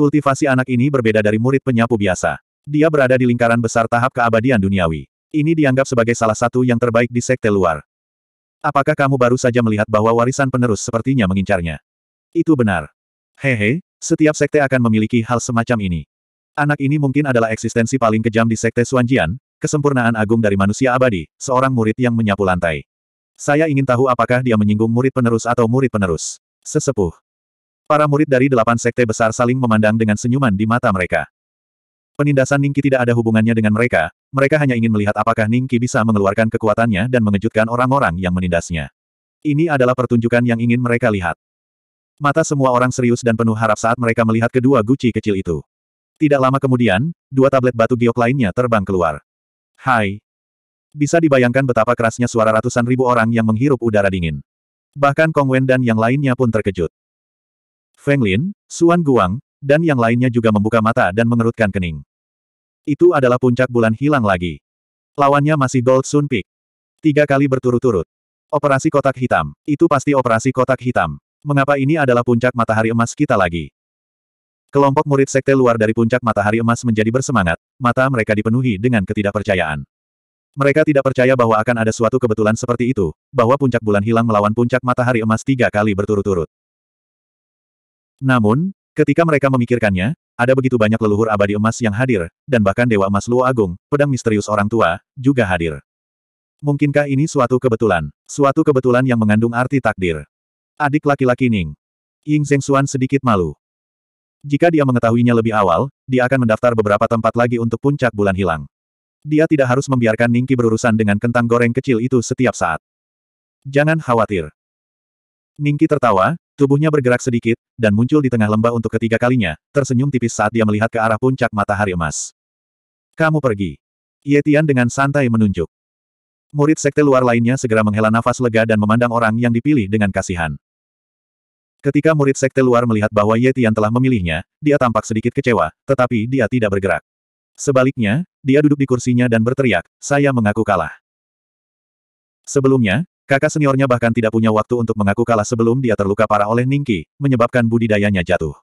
Kultivasi anak ini berbeda dari murid penyapu biasa. Dia berada di lingkaran besar tahap keabadian duniawi. Ini dianggap sebagai salah satu yang terbaik di sekte luar. Apakah kamu baru saja melihat bahwa warisan penerus sepertinya mengincarnya? Itu benar. Hehe, setiap sekte akan memiliki hal semacam ini. Anak ini mungkin adalah eksistensi paling kejam di sekte Suanjian, kesempurnaan agung dari manusia abadi, seorang murid yang menyapu lantai. Saya ingin tahu apakah dia menyinggung murid penerus atau murid penerus. Sesepuh. Para murid dari delapan sekte besar saling memandang dengan senyuman di mata mereka. Penindasan Ningki tidak ada hubungannya dengan mereka, mereka hanya ingin melihat apakah Ningki bisa mengeluarkan kekuatannya dan mengejutkan orang-orang yang menindasnya. Ini adalah pertunjukan yang ingin mereka lihat. Mata semua orang serius dan penuh harap saat mereka melihat kedua guci kecil itu. Tidak lama kemudian, dua tablet batu giok lainnya terbang keluar. Hai. Bisa dibayangkan betapa kerasnya suara ratusan ribu orang yang menghirup udara dingin. Bahkan Kong Wen dan yang lainnya pun terkejut. Feng Lin, Xuan Guang, dan yang lainnya juga membuka mata dan mengerutkan kening. Itu adalah puncak bulan hilang lagi. Lawannya masih Gold Sun Peak. Tiga kali berturut-turut. Operasi kotak hitam. Itu pasti operasi kotak hitam. Mengapa ini adalah puncak matahari emas kita lagi? Kelompok murid sekte luar dari puncak matahari emas menjadi bersemangat, mata mereka dipenuhi dengan ketidakpercayaan. Mereka tidak percaya bahwa akan ada suatu kebetulan seperti itu, bahwa puncak bulan hilang melawan puncak matahari emas tiga kali berturut-turut. Namun, ketika mereka memikirkannya, ada begitu banyak leluhur abadi emas yang hadir, dan bahkan Dewa Emas Luo Agung, pedang misterius orang tua, juga hadir. Mungkinkah ini suatu kebetulan? Suatu kebetulan yang mengandung arti takdir. Adik laki-laki Ning. Ying Xuan sedikit malu. Jika dia mengetahuinya lebih awal, dia akan mendaftar beberapa tempat lagi untuk puncak bulan hilang. Dia tidak harus membiarkan Ningki berurusan dengan kentang goreng kecil itu setiap saat. Jangan khawatir. Ningki tertawa, Tubuhnya bergerak sedikit, dan muncul di tengah lembah untuk ketiga kalinya, tersenyum tipis saat dia melihat ke arah puncak matahari emas. Kamu pergi. Yetian dengan santai menunjuk. Murid sekte luar lainnya segera menghela nafas lega dan memandang orang yang dipilih dengan kasihan. Ketika murid sekte luar melihat bahwa Yetian telah memilihnya, dia tampak sedikit kecewa, tetapi dia tidak bergerak. Sebaliknya, dia duduk di kursinya dan berteriak, saya mengaku kalah. Sebelumnya, Kakak seniornya bahkan tidak punya waktu untuk mengaku kalah sebelum dia terluka parah oleh Ningki, menyebabkan budidayanya jatuh.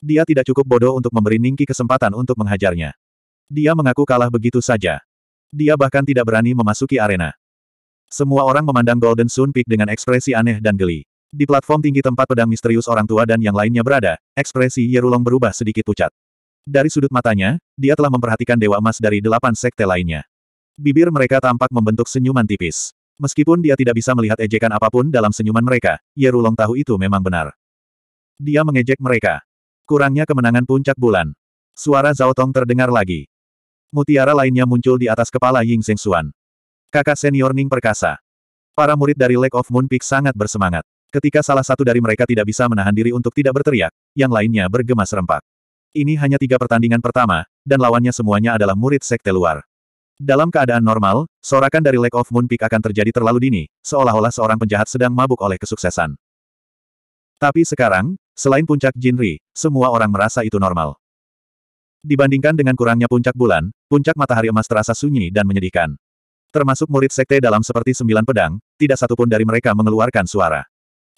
Dia tidak cukup bodoh untuk memberi Ningki kesempatan untuk menghajarnya. Dia mengaku kalah begitu saja. Dia bahkan tidak berani memasuki arena. Semua orang memandang Golden Sun Peak dengan ekspresi aneh dan geli. Di platform tinggi tempat pedang misterius orang tua dan yang lainnya berada, ekspresi Yerulong berubah sedikit pucat. Dari sudut matanya, dia telah memperhatikan Dewa Emas dari delapan sekte lainnya. Bibir mereka tampak membentuk senyuman tipis. Meskipun dia tidak bisa melihat ejekan apapun dalam senyuman mereka, Yerulong tahu itu memang benar. Dia mengejek mereka. Kurangnya kemenangan puncak bulan. Suara Zhao Tong terdengar lagi. Mutiara lainnya muncul di atas kepala Ying Seng Xuan. Kakak senior Ning perkasa. Para murid dari Lake of Moon Peak sangat bersemangat. Ketika salah satu dari mereka tidak bisa menahan diri untuk tidak berteriak, yang lainnya bergema serempak. Ini hanya tiga pertandingan pertama, dan lawannya semuanya adalah murid sekte luar. Dalam keadaan normal, sorakan dari Lake of Moon Peak akan terjadi terlalu dini, seolah-olah seorang penjahat sedang mabuk oleh kesuksesan. Tapi sekarang, selain puncak Jinri, semua orang merasa itu normal. Dibandingkan dengan kurangnya puncak bulan, puncak matahari emas terasa sunyi dan menyedihkan. Termasuk murid sekte dalam seperti sembilan pedang, tidak satupun dari mereka mengeluarkan suara.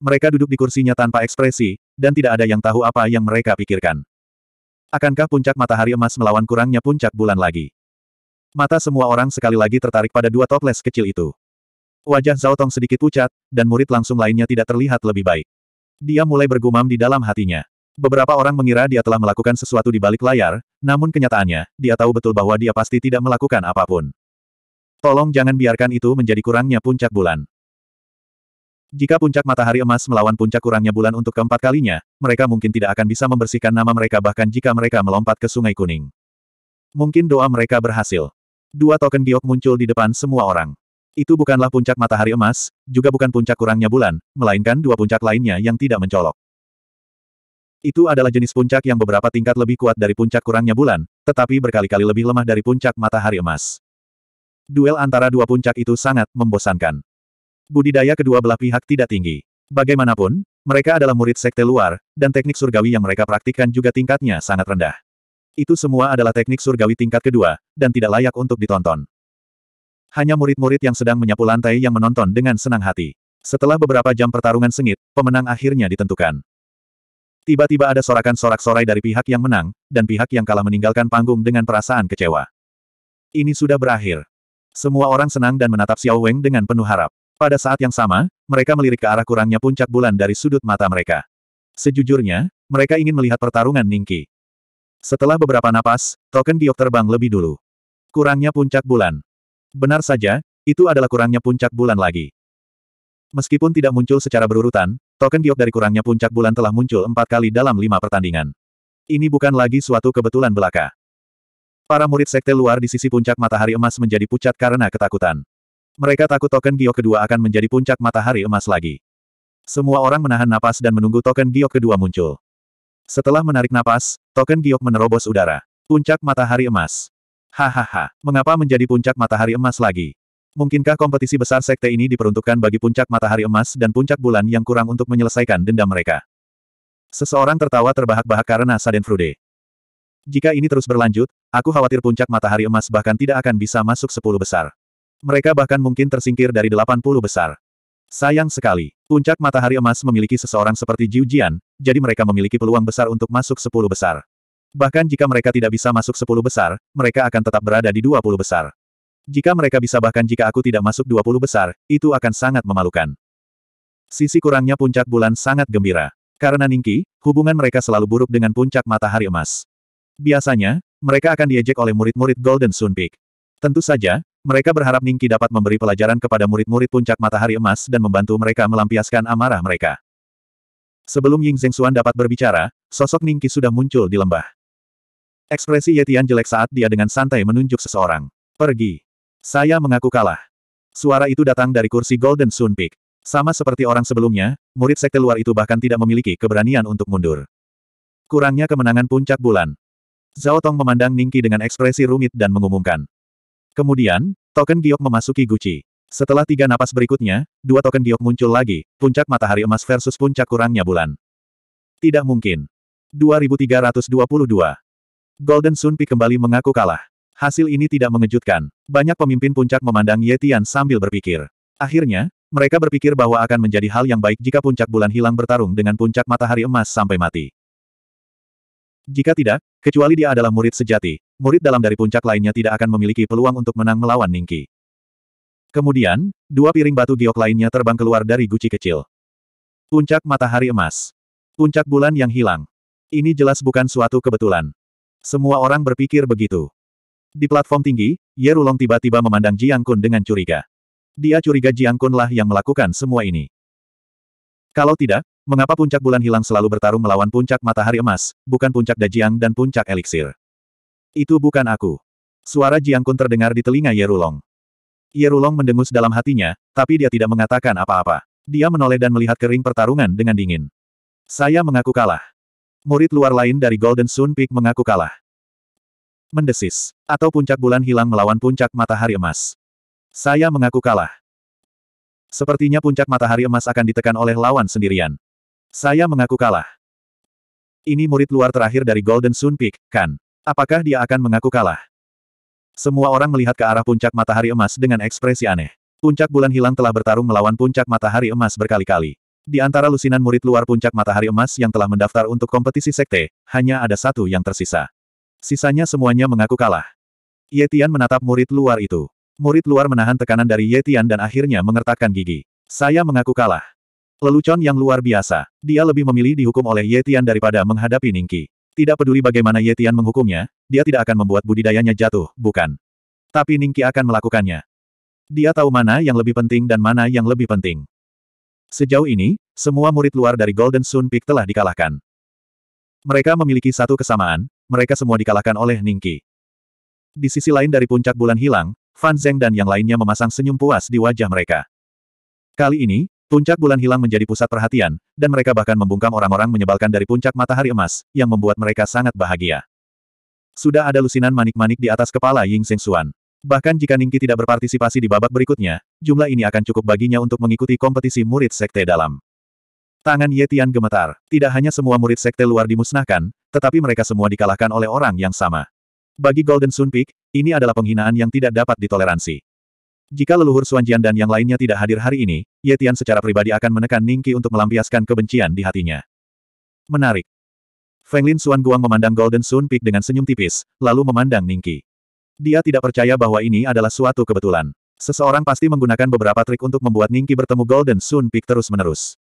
Mereka duduk di kursinya tanpa ekspresi, dan tidak ada yang tahu apa yang mereka pikirkan. Akankah puncak matahari emas melawan kurangnya puncak bulan lagi? Mata semua orang sekali lagi tertarik pada dua toples kecil itu. Wajah Zhao Tong sedikit pucat, dan murid langsung lainnya tidak terlihat lebih baik. Dia mulai bergumam di dalam hatinya. Beberapa orang mengira dia telah melakukan sesuatu di balik layar, namun kenyataannya, dia tahu betul bahwa dia pasti tidak melakukan apapun. Tolong jangan biarkan itu menjadi kurangnya puncak bulan. Jika puncak matahari emas melawan puncak kurangnya bulan untuk keempat kalinya, mereka mungkin tidak akan bisa membersihkan nama mereka bahkan jika mereka melompat ke sungai kuning. Mungkin doa mereka berhasil. Dua token biok muncul di depan semua orang. Itu bukanlah puncak matahari emas, juga bukan puncak kurangnya bulan, melainkan dua puncak lainnya yang tidak mencolok. Itu adalah jenis puncak yang beberapa tingkat lebih kuat dari puncak kurangnya bulan, tetapi berkali-kali lebih lemah dari puncak matahari emas. Duel antara dua puncak itu sangat membosankan. Budidaya kedua belah pihak tidak tinggi. Bagaimanapun, mereka adalah murid sekte luar, dan teknik surgawi yang mereka praktikkan juga tingkatnya sangat rendah. Itu semua adalah teknik surgawi tingkat kedua, dan tidak layak untuk ditonton. Hanya murid-murid yang sedang menyapu lantai yang menonton dengan senang hati. Setelah beberapa jam pertarungan sengit, pemenang akhirnya ditentukan. Tiba-tiba ada sorakan sorak-sorai dari pihak yang menang, dan pihak yang kalah meninggalkan panggung dengan perasaan kecewa. Ini sudah berakhir. Semua orang senang dan menatap Xiao Weng dengan penuh harap. Pada saat yang sama, mereka melirik ke arah kurangnya puncak bulan dari sudut mata mereka. Sejujurnya, mereka ingin melihat pertarungan Ningki. Setelah beberapa napas, token giok terbang lebih dulu. Kurangnya puncak bulan. Benar saja, itu adalah kurangnya puncak bulan lagi. Meskipun tidak muncul secara berurutan, token giok dari kurangnya puncak bulan telah muncul empat kali dalam lima pertandingan. Ini bukan lagi suatu kebetulan belaka. Para murid sekte luar di sisi puncak matahari emas menjadi pucat karena ketakutan. Mereka takut token giok kedua akan menjadi puncak matahari emas lagi. Semua orang menahan napas dan menunggu token giok kedua muncul. Setelah menarik napas, token giok menerobos udara. Puncak matahari emas. Hahaha, mengapa menjadi puncak matahari emas lagi? Mungkinkah kompetisi besar sekte ini diperuntukkan bagi puncak matahari emas dan puncak bulan yang kurang untuk menyelesaikan dendam mereka? Seseorang tertawa terbahak-bahak karena Saden Frude. Jika ini terus berlanjut, aku khawatir puncak matahari emas bahkan tidak akan bisa masuk sepuluh besar. Mereka bahkan mungkin tersingkir dari delapan puluh besar. Sayang sekali. Puncak matahari emas memiliki seseorang seperti Jiu Jian, jadi mereka memiliki peluang besar untuk masuk sepuluh besar. Bahkan jika mereka tidak bisa masuk sepuluh besar, mereka akan tetap berada di dua puluh besar. Jika mereka bisa bahkan jika aku tidak masuk dua puluh besar, itu akan sangat memalukan. Sisi kurangnya puncak bulan sangat gembira. Karena Ningki, hubungan mereka selalu buruk dengan puncak matahari emas. Biasanya, mereka akan diejek oleh murid-murid Golden Sun Peak. Tentu saja, mereka berharap Ningki dapat memberi pelajaran kepada murid-murid puncak matahari emas dan membantu mereka melampiaskan amarah mereka. Sebelum Ying Zhengxuan dapat berbicara, sosok Ningki sudah muncul di lembah. Ekspresi Yetian jelek saat dia dengan santai menunjuk seseorang. Pergi. Saya mengaku kalah. Suara itu datang dari kursi Golden Sun Peak. Sama seperti orang sebelumnya, murid sekte luar itu bahkan tidak memiliki keberanian untuk mundur. Kurangnya kemenangan puncak bulan. Zhao Tong memandang Ningki dengan ekspresi rumit dan mengumumkan. Kemudian, token giok memasuki Guci. Setelah tiga napas berikutnya, dua token giok muncul lagi, puncak matahari emas versus puncak kurangnya bulan. Tidak mungkin. 2322. Golden Sunpi kembali mengaku kalah. Hasil ini tidak mengejutkan. Banyak pemimpin puncak memandang Yetian sambil berpikir. Akhirnya, mereka berpikir bahwa akan menjadi hal yang baik jika puncak bulan hilang bertarung dengan puncak matahari emas sampai mati. Jika tidak, kecuali dia adalah murid sejati, murid dalam dari puncak lainnya tidak akan memiliki peluang untuk menang melawan Ningki. Kemudian, dua piring batu giok lainnya terbang keluar dari guci kecil. Puncak matahari emas. Puncak bulan yang hilang. Ini jelas bukan suatu kebetulan. Semua orang berpikir begitu. Di platform tinggi, Ye Rulong tiba-tiba memandang Jiang Kun dengan curiga. Dia curiga Jiang Kun lah yang melakukan semua ini. Kalau tidak, mengapa puncak bulan hilang selalu bertarung melawan puncak matahari emas, bukan puncak Dajiang dan puncak eliksir? Itu bukan aku. Suara Jiang Kun terdengar di telinga Yerulong. Yerulong mendengus dalam hatinya, tapi dia tidak mengatakan apa-apa. Dia menoleh dan melihat kering pertarungan dengan dingin. Saya mengaku kalah. Murid luar lain dari Golden Sun Peak mengaku kalah. Mendesis. Atau puncak bulan hilang melawan puncak matahari emas. Saya mengaku kalah. Sepertinya puncak matahari emas akan ditekan oleh lawan sendirian. Saya mengaku kalah. Ini murid luar terakhir dari Golden Sun Peak, kan? Apakah dia akan mengaku kalah? Semua orang melihat ke arah puncak matahari emas dengan ekspresi aneh. Puncak bulan hilang telah bertarung melawan puncak matahari emas berkali-kali. Di antara lusinan murid luar puncak matahari emas yang telah mendaftar untuk kompetisi sekte, hanya ada satu yang tersisa. Sisanya semuanya mengaku kalah. Yetian menatap murid luar itu. Murid luar menahan tekanan dari Yetian dan akhirnya mengertakkan gigi. Saya mengaku kalah. Lelucon yang luar biasa. Dia lebih memilih dihukum oleh Yetian daripada menghadapi Ningki. Tidak peduli bagaimana Yetian menghukumnya, dia tidak akan membuat budidayanya jatuh, bukan. Tapi Ningki akan melakukannya. Dia tahu mana yang lebih penting dan mana yang lebih penting. Sejauh ini, semua murid luar dari Golden Sun Peak telah dikalahkan. Mereka memiliki satu kesamaan, mereka semua dikalahkan oleh Ningki. Di sisi lain dari puncak bulan hilang, Fan Zeng dan yang lainnya memasang senyum puas di wajah mereka. Kali ini, Puncak bulan hilang menjadi pusat perhatian, dan mereka bahkan membungkam orang-orang menyebalkan dari puncak matahari emas, yang membuat mereka sangat bahagia. Sudah ada lusinan manik-manik di atas kepala Ying Seng Xuan. Bahkan jika Ningki tidak berpartisipasi di babak berikutnya, jumlah ini akan cukup baginya untuk mengikuti kompetisi murid sekte dalam. Tangan Yetian gemetar. Tidak hanya semua murid sekte luar dimusnahkan, tetapi mereka semua dikalahkan oleh orang yang sama. Bagi Golden Sun Peak, ini adalah penghinaan yang tidak dapat ditoleransi. Jika leluhur Suanjian dan yang lainnya tidak hadir hari ini, Ye Tian secara pribadi akan menekan Ningki untuk melampiaskan kebencian di hatinya. Menarik. Fenglin Suan Guang memandang Golden Sun Peak dengan senyum tipis, lalu memandang Ningki. Dia tidak percaya bahwa ini adalah suatu kebetulan. Seseorang pasti menggunakan beberapa trik untuk membuat Ningki bertemu Golden Sun Peak terus-menerus.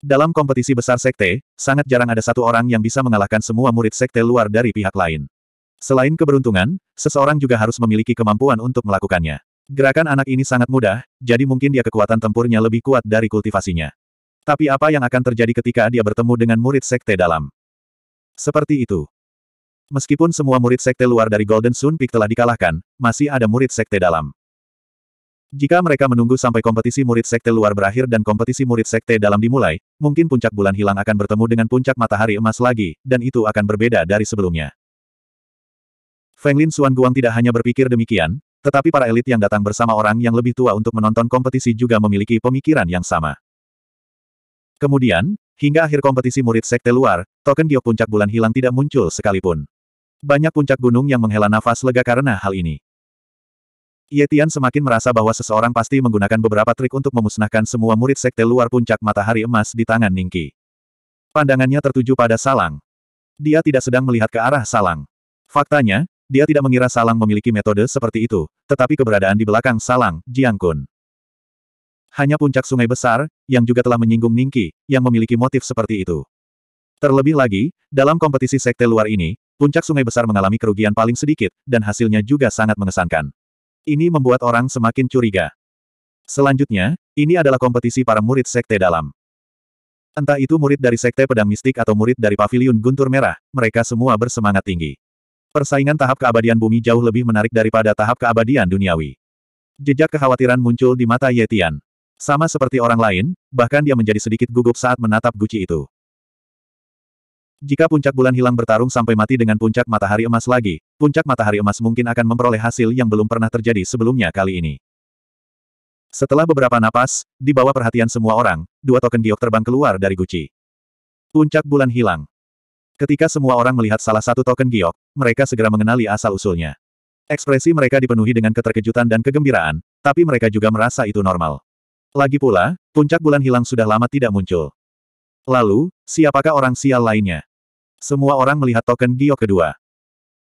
Dalam kompetisi besar sekte, sangat jarang ada satu orang yang bisa mengalahkan semua murid sekte luar dari pihak lain. Selain keberuntungan, seseorang juga harus memiliki kemampuan untuk melakukannya. Gerakan anak ini sangat mudah, jadi mungkin dia kekuatan tempurnya lebih kuat dari kultivasinya. Tapi apa yang akan terjadi ketika dia bertemu dengan murid sekte dalam? Seperti itu. Meskipun semua murid sekte luar dari Golden Sun Peak telah dikalahkan, masih ada murid sekte dalam. Jika mereka menunggu sampai kompetisi murid sekte luar berakhir dan kompetisi murid sekte dalam dimulai, mungkin puncak bulan hilang akan bertemu dengan puncak matahari emas lagi, dan itu akan berbeda dari sebelumnya. Feng Lin, Xuan Guang tidak hanya berpikir demikian, tetapi para elit yang datang bersama orang yang lebih tua untuk menonton kompetisi juga memiliki pemikiran yang sama. Kemudian, hingga akhir kompetisi murid sekte luar, token giok puncak bulan hilang tidak muncul sekalipun. Banyak puncak gunung yang menghela nafas lega karena hal ini. Yetian semakin merasa bahwa seseorang pasti menggunakan beberapa trik untuk memusnahkan semua murid sekte luar puncak matahari emas di tangan Ningki. Pandangannya tertuju pada Salang. Dia tidak sedang melihat ke arah Salang. Faktanya, dia tidak mengira Salang memiliki metode seperti itu, tetapi keberadaan di belakang Salang, Jiang Kun. Hanya puncak sungai besar, yang juga telah menyinggung Ningki, yang memiliki motif seperti itu. Terlebih lagi, dalam kompetisi sekte luar ini, puncak sungai besar mengalami kerugian paling sedikit, dan hasilnya juga sangat mengesankan. Ini membuat orang semakin curiga. Selanjutnya, ini adalah kompetisi para murid sekte dalam. Entah itu murid dari sekte pedang mistik atau murid dari Paviliun guntur merah, mereka semua bersemangat tinggi. Persaingan tahap keabadian bumi jauh lebih menarik daripada tahap keabadian duniawi. Jejak kekhawatiran muncul di mata Yetian. Sama seperti orang lain, bahkan dia menjadi sedikit gugup saat menatap guci itu. Jika puncak bulan hilang bertarung sampai mati dengan puncak matahari emas lagi, puncak matahari emas mungkin akan memperoleh hasil yang belum pernah terjadi sebelumnya kali ini. Setelah beberapa napas, di bawah perhatian semua orang, dua token giok terbang keluar dari guci. Puncak bulan hilang. Ketika semua orang melihat salah satu token giok, mereka segera mengenali asal-usulnya. Ekspresi mereka dipenuhi dengan keterkejutan dan kegembiraan, tapi mereka juga merasa itu normal. Lagi pula, puncak bulan hilang sudah lama tidak muncul. Lalu, siapakah orang sial lainnya? Semua orang melihat token giok kedua.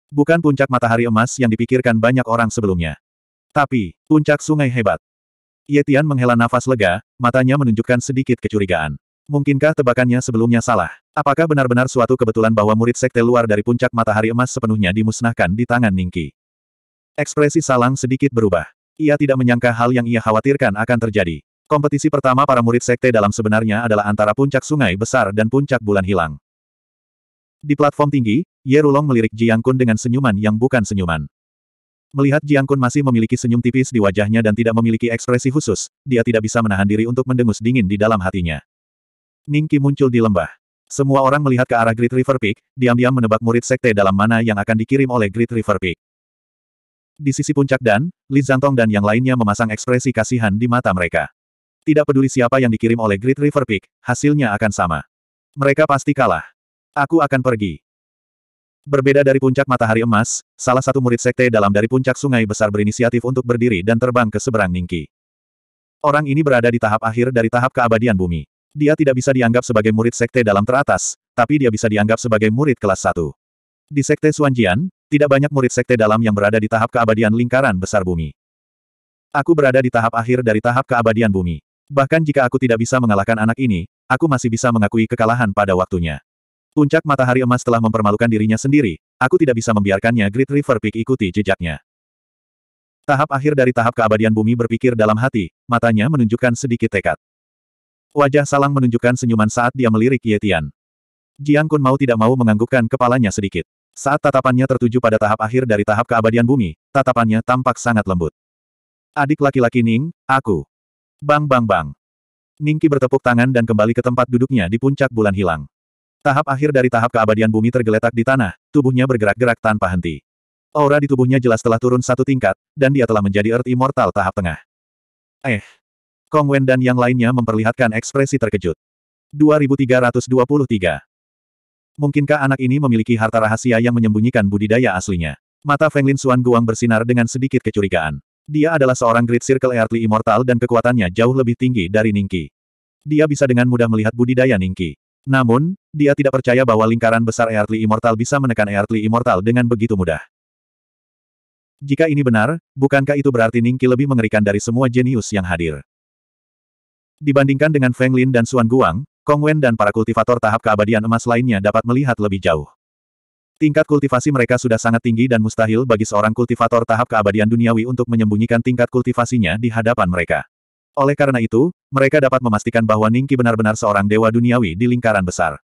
Bukan puncak matahari emas yang dipikirkan banyak orang sebelumnya. Tapi, puncak sungai hebat. Yetian menghela nafas lega, matanya menunjukkan sedikit kecurigaan. Mungkinkah tebakannya sebelumnya salah? Apakah benar-benar suatu kebetulan bahwa murid sekte luar dari puncak matahari emas sepenuhnya dimusnahkan di tangan Ningki? Ekspresi Salang sedikit berubah. Ia tidak menyangka hal yang ia khawatirkan akan terjadi. Kompetisi pertama para murid sekte dalam sebenarnya adalah antara puncak sungai besar dan puncak bulan hilang. Di platform tinggi, Ye Rulong melirik Jiang Kun dengan senyuman yang bukan senyuman. Melihat Jiang Kun masih memiliki senyum tipis di wajahnya dan tidak memiliki ekspresi khusus, dia tidak bisa menahan diri untuk mendengus dingin di dalam hatinya. Ningki muncul di lembah. Semua orang melihat ke arah Great River Peak, diam-diam menebak murid sekte dalam mana yang akan dikirim oleh Great River Peak. Di sisi puncak Dan, Li Zantong dan yang lainnya memasang ekspresi kasihan di mata mereka. Tidak peduli siapa yang dikirim oleh Great River Peak, hasilnya akan sama. Mereka pasti kalah. Aku akan pergi. Berbeda dari puncak matahari emas, salah satu murid sekte dalam dari puncak sungai besar berinisiatif untuk berdiri dan terbang ke seberang Ningki. Orang ini berada di tahap akhir dari tahap keabadian bumi. Dia tidak bisa dianggap sebagai murid sekte dalam teratas, tapi dia bisa dianggap sebagai murid kelas 1. Di sekte Suanjian, tidak banyak murid sekte dalam yang berada di tahap keabadian lingkaran besar bumi. Aku berada di tahap akhir dari tahap keabadian bumi. Bahkan jika aku tidak bisa mengalahkan anak ini, aku masih bisa mengakui kekalahan pada waktunya. Puncak matahari emas telah mempermalukan dirinya sendiri, aku tidak bisa membiarkannya Great River Peak ikuti jejaknya. Tahap akhir dari tahap keabadian bumi berpikir dalam hati, matanya menunjukkan sedikit tekad. Wajah Salang menunjukkan senyuman saat dia melirik Yetian. Jiang Kun mau tidak mau menganggukkan kepalanya sedikit. Saat tatapannya tertuju pada tahap akhir dari tahap keabadian bumi, tatapannya tampak sangat lembut. Adik laki-laki Ning, aku. Bang bang bang. Ningki bertepuk tangan dan kembali ke tempat duduknya di puncak bulan hilang. Tahap akhir dari tahap keabadian bumi tergeletak di tanah, tubuhnya bergerak-gerak tanpa henti. Aura di tubuhnya jelas telah turun satu tingkat, dan dia telah menjadi Earth Immortal tahap tengah. Eh, Kong Wen dan yang lainnya memperlihatkan ekspresi terkejut. 2323. Mungkinkah anak ini memiliki harta rahasia yang menyembunyikan budidaya aslinya? Mata Feng Lin Suan Guang bersinar dengan sedikit kecurigaan. Dia adalah seorang Great Circle Earthly Immortal dan kekuatannya jauh lebih tinggi dari Ningki. Dia bisa dengan mudah melihat budidaya Ningki. Namun, dia tidak percaya bahwa lingkaran besar Earthly Immortal bisa menekan Earthly Immortal dengan begitu mudah. Jika ini benar, bukankah itu berarti Ningki lebih mengerikan dari semua jenius yang hadir? Dibandingkan dengan Feng Lin dan Xuan Guang, Kong Wen dan para kultivator tahap keabadian emas lainnya dapat melihat lebih jauh. Tingkat kultivasi mereka sudah sangat tinggi dan mustahil bagi seorang kultivator tahap keabadian duniawi untuk menyembunyikan tingkat kultivasinya di hadapan mereka. Oleh karena itu, mereka dapat memastikan bahwa Ningki benar-benar seorang dewa duniawi di lingkaran besar.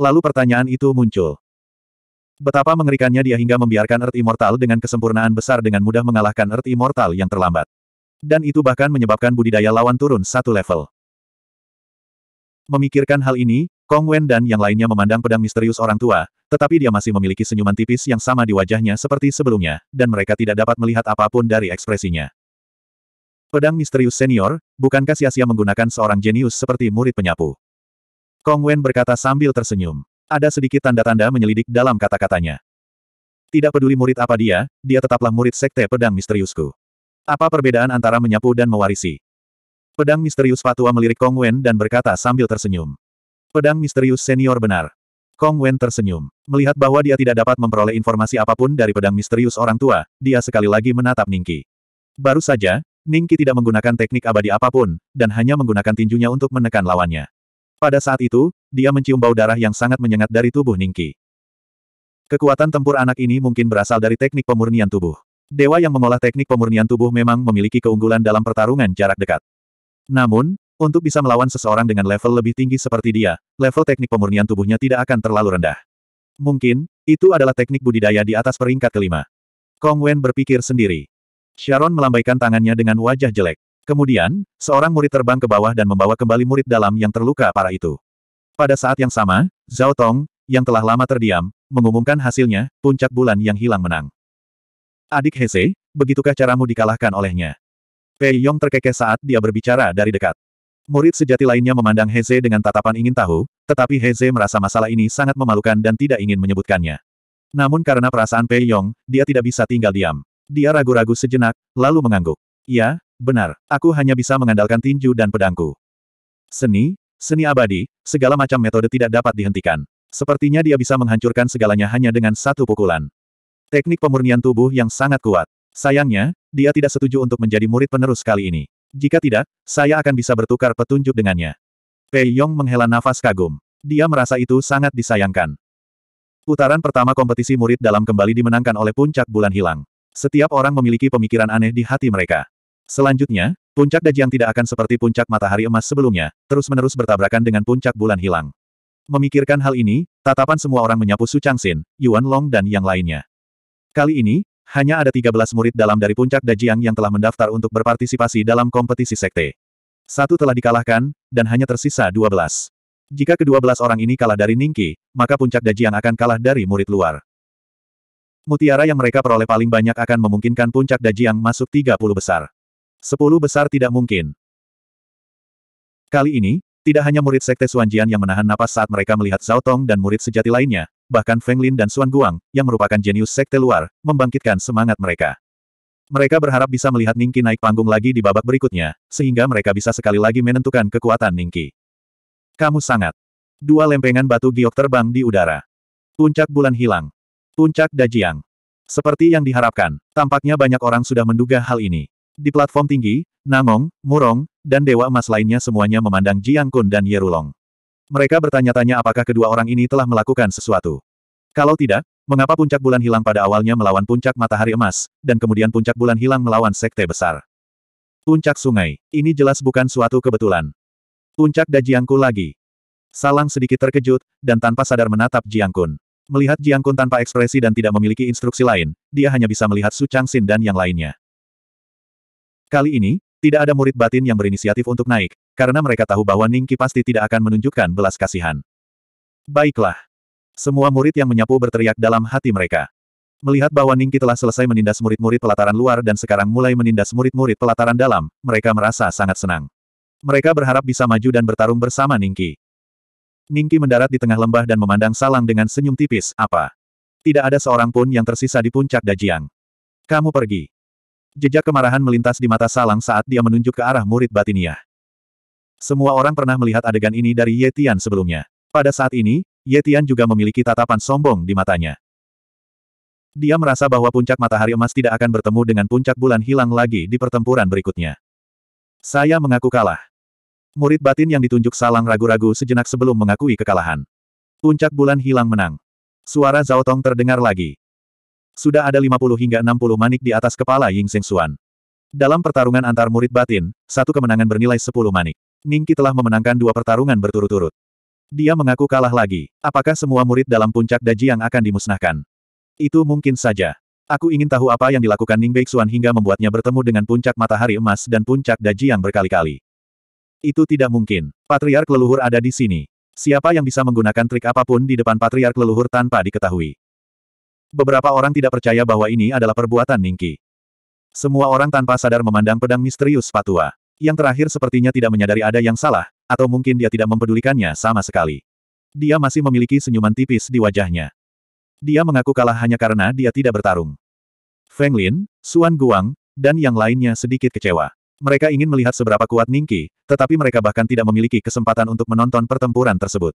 Lalu pertanyaan itu muncul. Betapa mengerikannya dia hingga membiarkan Earth Immortal dengan kesempurnaan besar dengan mudah mengalahkan Earth Immortal yang terlambat. Dan itu bahkan menyebabkan budidaya lawan turun satu level. Memikirkan hal ini, Kong Wen dan yang lainnya memandang pedang misterius orang tua, tetapi dia masih memiliki senyuman tipis yang sama di wajahnya seperti sebelumnya, dan mereka tidak dapat melihat apapun dari ekspresinya. Pedang misterius senior, bukankah sia-sia menggunakan seorang jenius seperti murid penyapu? Kong Wen berkata sambil tersenyum. Ada sedikit tanda-tanda menyelidik dalam kata-katanya. Tidak peduli murid apa dia, dia tetaplah murid sekte pedang misteriusku. Apa perbedaan antara menyapu dan mewarisi? Pedang misterius Fatua melirik Kong Wen dan berkata sambil tersenyum. Pedang misterius senior benar. Kong Wen tersenyum. Melihat bahwa dia tidak dapat memperoleh informasi apapun dari pedang misterius orang tua, dia sekali lagi menatap Ningki. Baru saja, Ningki tidak menggunakan teknik abadi apapun, dan hanya menggunakan tinjunya untuk menekan lawannya. Pada saat itu, dia mencium bau darah yang sangat menyengat dari tubuh Ningki. Kekuatan tempur anak ini mungkin berasal dari teknik pemurnian tubuh. Dewa yang mengolah teknik pemurnian tubuh memang memiliki keunggulan dalam pertarungan jarak dekat. Namun, untuk bisa melawan seseorang dengan level lebih tinggi seperti dia, level teknik pemurnian tubuhnya tidak akan terlalu rendah. Mungkin, itu adalah teknik budidaya di atas peringkat kelima. Kong Wen berpikir sendiri. Sharon melambaikan tangannya dengan wajah jelek. Kemudian, seorang murid terbang ke bawah dan membawa kembali murid dalam yang terluka parah itu. Pada saat yang sama, Zhao Tong, yang telah lama terdiam, mengumumkan hasilnya, puncak bulan yang hilang menang. Adik Hese, begitukah caramu dikalahkan olehnya? Pei Yong terkekeh saat dia berbicara dari dekat. Murid sejati lainnya memandang Heze dengan tatapan ingin tahu, tetapi Heze merasa masalah ini sangat memalukan dan tidak ingin menyebutkannya. Namun karena perasaan Pei Yong, dia tidak bisa tinggal diam. Dia ragu-ragu sejenak, lalu mengangguk. Ya, benar, aku hanya bisa mengandalkan tinju dan pedangku. Seni, seni abadi, segala macam metode tidak dapat dihentikan. Sepertinya dia bisa menghancurkan segalanya hanya dengan satu pukulan. Teknik pemurnian tubuh yang sangat kuat. Sayangnya, dia tidak setuju untuk menjadi murid penerus kali ini. Jika tidak, saya akan bisa bertukar petunjuk dengannya. Pei Yong menghela nafas kagum. Dia merasa itu sangat disayangkan. Putaran pertama kompetisi murid dalam kembali dimenangkan oleh puncak bulan hilang. Setiap orang memiliki pemikiran aneh di hati mereka. Selanjutnya, puncak Dajiang tidak akan seperti puncak matahari emas sebelumnya, terus-menerus bertabrakan dengan puncak bulan hilang. Memikirkan hal ini, tatapan semua orang menyapu Su Changxin, Yuan Long dan yang lainnya. Kali ini, hanya ada 13 murid dalam dari puncak Dajiang yang telah mendaftar untuk berpartisipasi dalam kompetisi sekte. Satu telah dikalahkan, dan hanya tersisa 12. Jika kedua belas orang ini kalah dari Ningki, maka puncak Dajiang akan kalah dari murid luar. Mutiara yang mereka peroleh paling banyak akan memungkinkan puncak Dajiang masuk 30 besar. 10 besar tidak mungkin. Kali ini, tidak hanya murid Sekte Suanjian yang menahan napas saat mereka melihat Zhao Tong dan murid sejati lainnya, bahkan Feng Lin dan Xuan Guang, yang merupakan jenius sekte luar, membangkitkan semangat mereka. Mereka berharap bisa melihat Ningki naik panggung lagi di babak berikutnya, sehingga mereka bisa sekali lagi menentukan kekuatan Ningki. Kamu sangat. Dua lempengan batu giok terbang di udara. Puncak bulan hilang. Puncak Dajiang. Seperti yang diharapkan, tampaknya banyak orang sudah menduga hal ini. Di platform tinggi, Namong, Murong, dan Dewa Emas lainnya semuanya memandang Jiang Kun dan Yerulong mereka bertanya-tanya apakah kedua orang ini telah melakukan sesuatu. Kalau tidak, mengapa puncak bulan hilang pada awalnya melawan puncak matahari emas, dan kemudian puncak bulan hilang melawan sekte besar? Puncak sungai, ini jelas bukan suatu kebetulan. Puncak Dajiangku lagi. Salang sedikit terkejut, dan tanpa sadar menatap Jiangkun. Melihat Jiangkun tanpa ekspresi dan tidak memiliki instruksi lain, dia hanya bisa melihat Su Changsin dan yang lainnya. Kali ini, tidak ada murid batin yang berinisiatif untuk naik, karena mereka tahu bahwa Ningki pasti tidak akan menunjukkan belas kasihan. Baiklah. Semua murid yang menyapu berteriak dalam hati mereka. Melihat bahwa Ningki telah selesai menindas murid-murid pelataran luar dan sekarang mulai menindas murid-murid pelataran dalam, mereka merasa sangat senang. Mereka berharap bisa maju dan bertarung bersama Ningki. Ningki mendarat di tengah lembah dan memandang Salang dengan senyum tipis, apa? Tidak ada seorang pun yang tersisa di puncak Dajiang. Kamu pergi. Jejak kemarahan melintas di mata Salang saat dia menunjuk ke arah murid batinnya. Semua orang pernah melihat adegan ini dari Yetian sebelumnya. Pada saat ini, Yetian juga memiliki tatapan sombong di matanya. Dia merasa bahwa puncak matahari emas tidak akan bertemu dengan puncak bulan hilang lagi di pertempuran berikutnya. Saya mengaku kalah. Murid batin yang ditunjuk Salang ragu-ragu sejenak sebelum mengakui kekalahan. Puncak bulan hilang menang. Suara Zhao Tong terdengar lagi. Sudah ada 50 hingga 60 manik di atas kepala Ying Seng Xuan. Dalam pertarungan antar murid batin, satu kemenangan bernilai 10 manik. Ning Qi telah memenangkan dua pertarungan berturut-turut. Dia mengaku kalah lagi. Apakah semua murid dalam puncak daji yang akan dimusnahkan? Itu mungkin saja. Aku ingin tahu apa yang dilakukan Ning Xuan hingga membuatnya bertemu dengan puncak matahari emas dan puncak daji yang berkali-kali. Itu tidak mungkin. Patriark leluhur ada di sini. Siapa yang bisa menggunakan trik apapun di depan patriark leluhur tanpa diketahui? Beberapa orang tidak percaya bahwa ini adalah perbuatan Ningki. Semua orang tanpa sadar memandang pedang misterius Patua. Yang terakhir sepertinya tidak menyadari ada yang salah, atau mungkin dia tidak mempedulikannya sama sekali. Dia masih memiliki senyuman tipis di wajahnya. Dia mengaku kalah hanya karena dia tidak bertarung. Feng Lin, Suan Guang, dan yang lainnya sedikit kecewa. Mereka ingin melihat seberapa kuat Ningki, tetapi mereka bahkan tidak memiliki kesempatan untuk menonton pertempuran tersebut.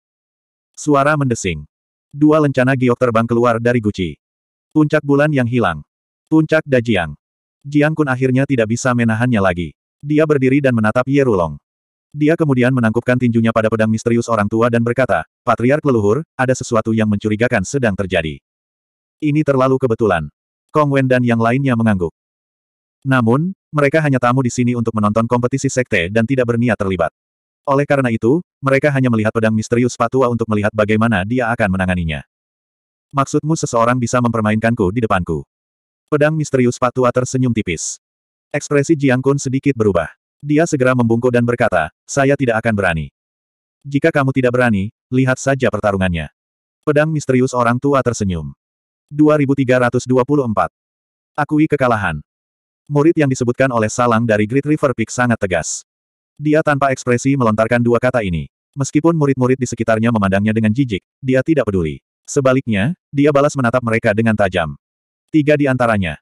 Suara mendesing. Dua lencana giok terbang keluar dari guci. Puncak bulan yang hilang. Puncak Dajiang. Jiang Kun akhirnya tidak bisa menahannya lagi. Dia berdiri dan menatap Yerulong. Dia kemudian menangkupkan tinjunya pada pedang misterius orang tua dan berkata, Patriark leluhur, ada sesuatu yang mencurigakan sedang terjadi. Ini terlalu kebetulan. Kong Wen dan yang lainnya mengangguk. Namun, mereka hanya tamu di sini untuk menonton kompetisi sekte dan tidak berniat terlibat. Oleh karena itu, mereka hanya melihat pedang misterius Patua untuk melihat bagaimana dia akan menanganinya. Maksudmu seseorang bisa mempermainkanku di depanku? Pedang misterius Patua tersenyum tipis. Ekspresi Jiang Kun sedikit berubah. Dia segera membungkuk dan berkata, saya tidak akan berani. Jika kamu tidak berani, lihat saja pertarungannya. Pedang misterius orang tua tersenyum. 2324. Akui kekalahan. Murid yang disebutkan oleh Salang dari Great River Peak sangat tegas. Dia tanpa ekspresi melontarkan dua kata ini. Meskipun murid-murid di sekitarnya memandangnya dengan jijik, dia tidak peduli. Sebaliknya, dia balas menatap mereka dengan tajam. Tiga di antaranya.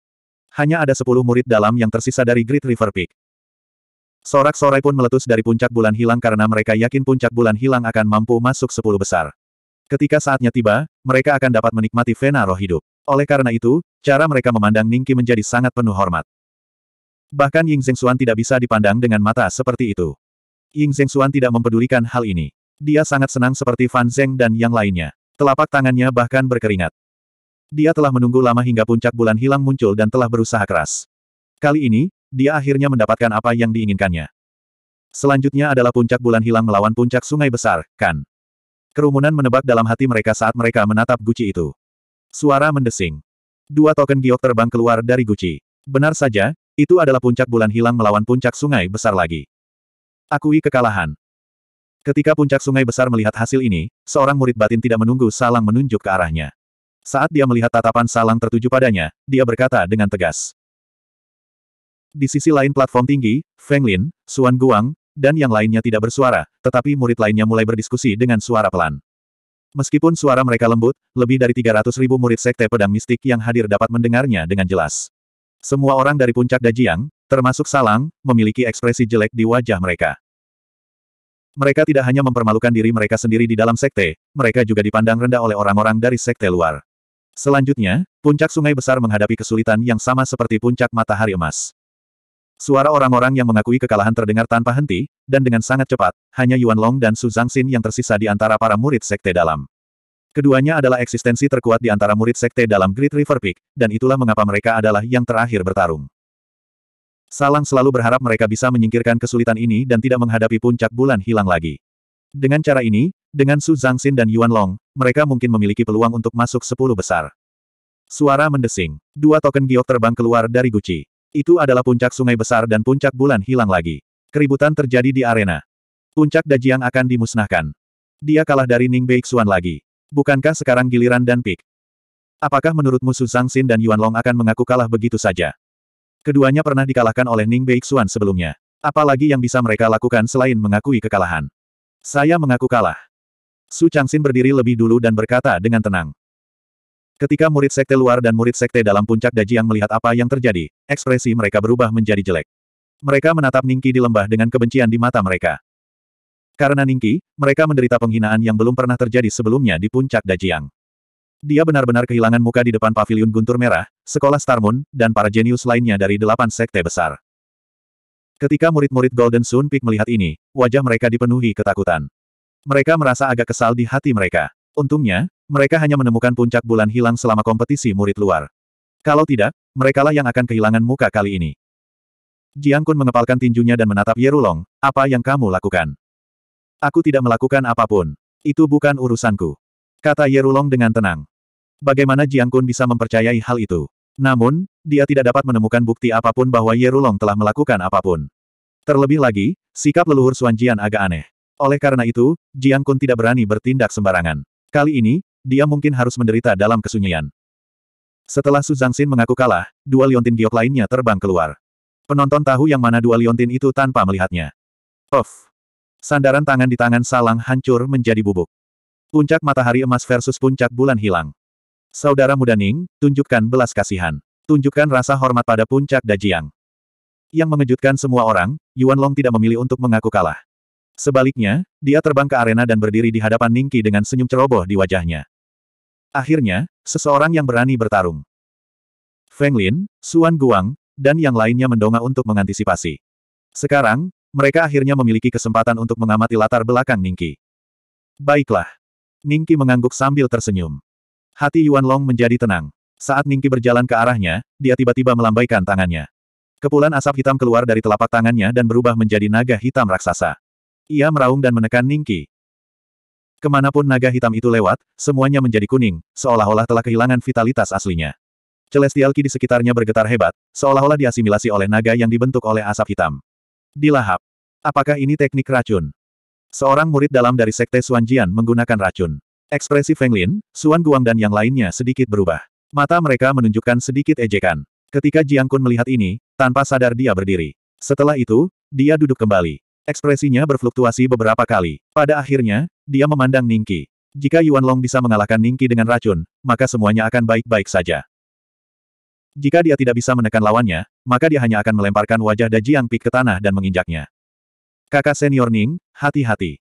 Hanya ada sepuluh murid dalam yang tersisa dari Great River Peak. Sorak-sorai pun meletus dari puncak bulan hilang karena mereka yakin puncak bulan hilang akan mampu masuk sepuluh besar. Ketika saatnya tiba, mereka akan dapat menikmati Vena roh hidup. Oleh karena itu, cara mereka memandang Ningki menjadi sangat penuh hormat. Bahkan Ying Zheng Xuan tidak bisa dipandang dengan mata seperti itu. Ying Zheng Xuan tidak mempedulikan hal ini. Dia sangat senang seperti Fan Zheng dan yang lainnya. Telapak tangannya bahkan berkeringat. Dia telah menunggu lama hingga puncak bulan hilang muncul dan telah berusaha keras. Kali ini, dia akhirnya mendapatkan apa yang diinginkannya. Selanjutnya adalah puncak bulan hilang melawan puncak sungai besar, kan? Kerumunan menebak dalam hati mereka saat mereka menatap Guci itu. Suara mendesing. Dua token giok terbang keluar dari Guci. Benar saja, itu adalah puncak bulan hilang melawan puncak sungai besar lagi. Akui kekalahan. Ketika puncak sungai besar melihat hasil ini, seorang murid batin tidak menunggu Salang menunjuk ke arahnya. Saat dia melihat tatapan Salang tertuju padanya, dia berkata dengan tegas. Di sisi lain platform tinggi, Feng Lin, Xuan Guang, dan yang lainnya tidak bersuara, tetapi murid lainnya mulai berdiskusi dengan suara pelan. Meskipun suara mereka lembut, lebih dari 300 ribu murid sekte pedang mistik yang hadir dapat mendengarnya dengan jelas. Semua orang dari puncak Dajiang, termasuk Salang, memiliki ekspresi jelek di wajah mereka. Mereka tidak hanya mempermalukan diri mereka sendiri di dalam sekte, mereka juga dipandang rendah oleh orang-orang dari sekte luar. Selanjutnya, puncak sungai besar menghadapi kesulitan yang sama seperti puncak matahari emas. Suara orang-orang yang mengakui kekalahan terdengar tanpa henti, dan dengan sangat cepat, hanya Yuan Long dan Su Zhangxin yang tersisa di antara para murid sekte dalam. Keduanya adalah eksistensi terkuat di antara murid sekte dalam Great River Peak, dan itulah mengapa mereka adalah yang terakhir bertarung. Salang selalu berharap mereka bisa menyingkirkan kesulitan ini dan tidak menghadapi puncak bulan hilang lagi. Dengan cara ini, dengan Su Zhangxin dan Yuan Long, mereka mungkin memiliki peluang untuk masuk sepuluh besar. Suara mendesing. Dua token giok terbang keluar dari Guci. Itu adalah puncak sungai besar dan puncak bulan hilang lagi. Keributan terjadi di arena. Puncak Dajiang akan dimusnahkan. Dia kalah dari Ning Xuan lagi. Bukankah sekarang giliran dan pik? Apakah menurutmu Su Zhangxin dan Yuan Long akan mengaku kalah begitu saja? Keduanya pernah dikalahkan oleh Ning Beixuan sebelumnya. Apalagi yang bisa mereka lakukan selain mengakui kekalahan. Saya mengaku kalah. Su Changxin berdiri lebih dulu dan berkata dengan tenang. Ketika murid sekte luar dan murid sekte dalam puncak Dajiang melihat apa yang terjadi, ekspresi mereka berubah menjadi jelek. Mereka menatap Ningki di lembah dengan kebencian di mata mereka. Karena Ningki, mereka menderita penghinaan yang belum pernah terjadi sebelumnya di puncak Dajiang. Dia benar-benar kehilangan muka di depan pavilion guntur merah, sekolah Star Moon, dan para jenius lainnya dari delapan sekte besar. Ketika murid-murid Golden Sun Peak melihat ini, wajah mereka dipenuhi ketakutan. Mereka merasa agak kesal di hati mereka. Untungnya, mereka hanya menemukan puncak bulan hilang selama kompetisi murid luar. Kalau tidak, merekalah yang akan kehilangan muka kali ini. Jiang Kun mengepalkan tinjunya dan menatap Yerulong, apa yang kamu lakukan? Aku tidak melakukan apapun. Itu bukan urusanku. Kata Yerulong dengan tenang. Bagaimana Jiang Kun bisa mempercayai hal itu? Namun, dia tidak dapat menemukan bukti apapun bahwa Ye Rulong telah melakukan apapun. Terlebih lagi, sikap leluhur Xuan Jian agak aneh. Oleh karena itu, Jiang Kun tidak berani bertindak sembarangan. Kali ini, dia mungkin harus menderita dalam kesunyian. Setelah Su Zhangxin mengaku kalah, dua liontin giok lainnya terbang keluar. Penonton tahu yang mana dua liontin itu tanpa melihatnya. Of! Sandaran tangan di tangan Salang hancur menjadi bubuk. Puncak matahari emas versus puncak bulan hilang. Saudara muda Ning, tunjukkan belas kasihan. Tunjukkan rasa hormat pada puncak Dajiang. Yang mengejutkan semua orang, Yuan Long tidak memilih untuk mengaku kalah. Sebaliknya, dia terbang ke arena dan berdiri di hadapan Ningki dengan senyum ceroboh di wajahnya. Akhirnya, seseorang yang berani bertarung. Feng Lin, Suan Guang, dan yang lainnya mendongak untuk mengantisipasi. Sekarang, mereka akhirnya memiliki kesempatan untuk mengamati latar belakang Ningki. Baiklah. Ningki mengangguk sambil tersenyum. Hati Yuan Long menjadi tenang. Saat Ningki berjalan ke arahnya, dia tiba-tiba melambaikan tangannya. Kepulan asap hitam keluar dari telapak tangannya dan berubah menjadi naga hitam raksasa. Ia meraung dan menekan Ningki. Kemanapun naga hitam itu lewat, semuanya menjadi kuning, seolah-olah telah kehilangan vitalitas aslinya. Celestial Ki di sekitarnya bergetar hebat, seolah-olah diasimilasi oleh naga yang dibentuk oleh asap hitam. Dilahap. Apakah ini teknik racun? Seorang murid dalam dari Sekte Suanjian menggunakan racun. Ekspresi Feng Lin, Suan Guang dan yang lainnya sedikit berubah. Mata mereka menunjukkan sedikit ejekan. Ketika Jiang Kun melihat ini, tanpa sadar dia berdiri. Setelah itu, dia duduk kembali. Ekspresinya berfluktuasi beberapa kali. Pada akhirnya, dia memandang Ningki. Jika Yuan Long bisa mengalahkan Ningki dengan racun, maka semuanya akan baik-baik saja. Jika dia tidak bisa menekan lawannya, maka dia hanya akan melemparkan wajah Dajiang Pik ke tanah dan menginjaknya. Kakak senior Ning, hati-hati.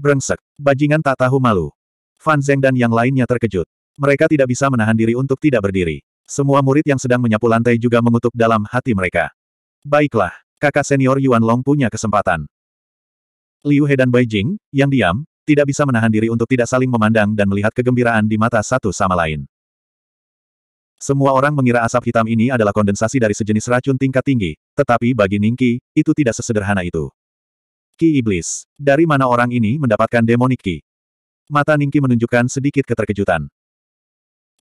Brengsek, bajingan tak tahu malu. Fan Zeng dan yang lainnya terkejut. Mereka tidak bisa menahan diri untuk tidak berdiri. Semua murid yang sedang menyapu lantai juga mengutuk dalam hati mereka. Baiklah, kakak senior Yuan Long punya kesempatan. Liu He dan Bai Jing, yang diam, tidak bisa menahan diri untuk tidak saling memandang dan melihat kegembiraan di mata satu sama lain. Semua orang mengira asap hitam ini adalah kondensasi dari sejenis racun tingkat tinggi, tetapi bagi Ningki, itu tidak sesederhana itu. Ki Iblis. Dari mana orang ini mendapatkan demonik Ki? Mata Ningki menunjukkan sedikit keterkejutan.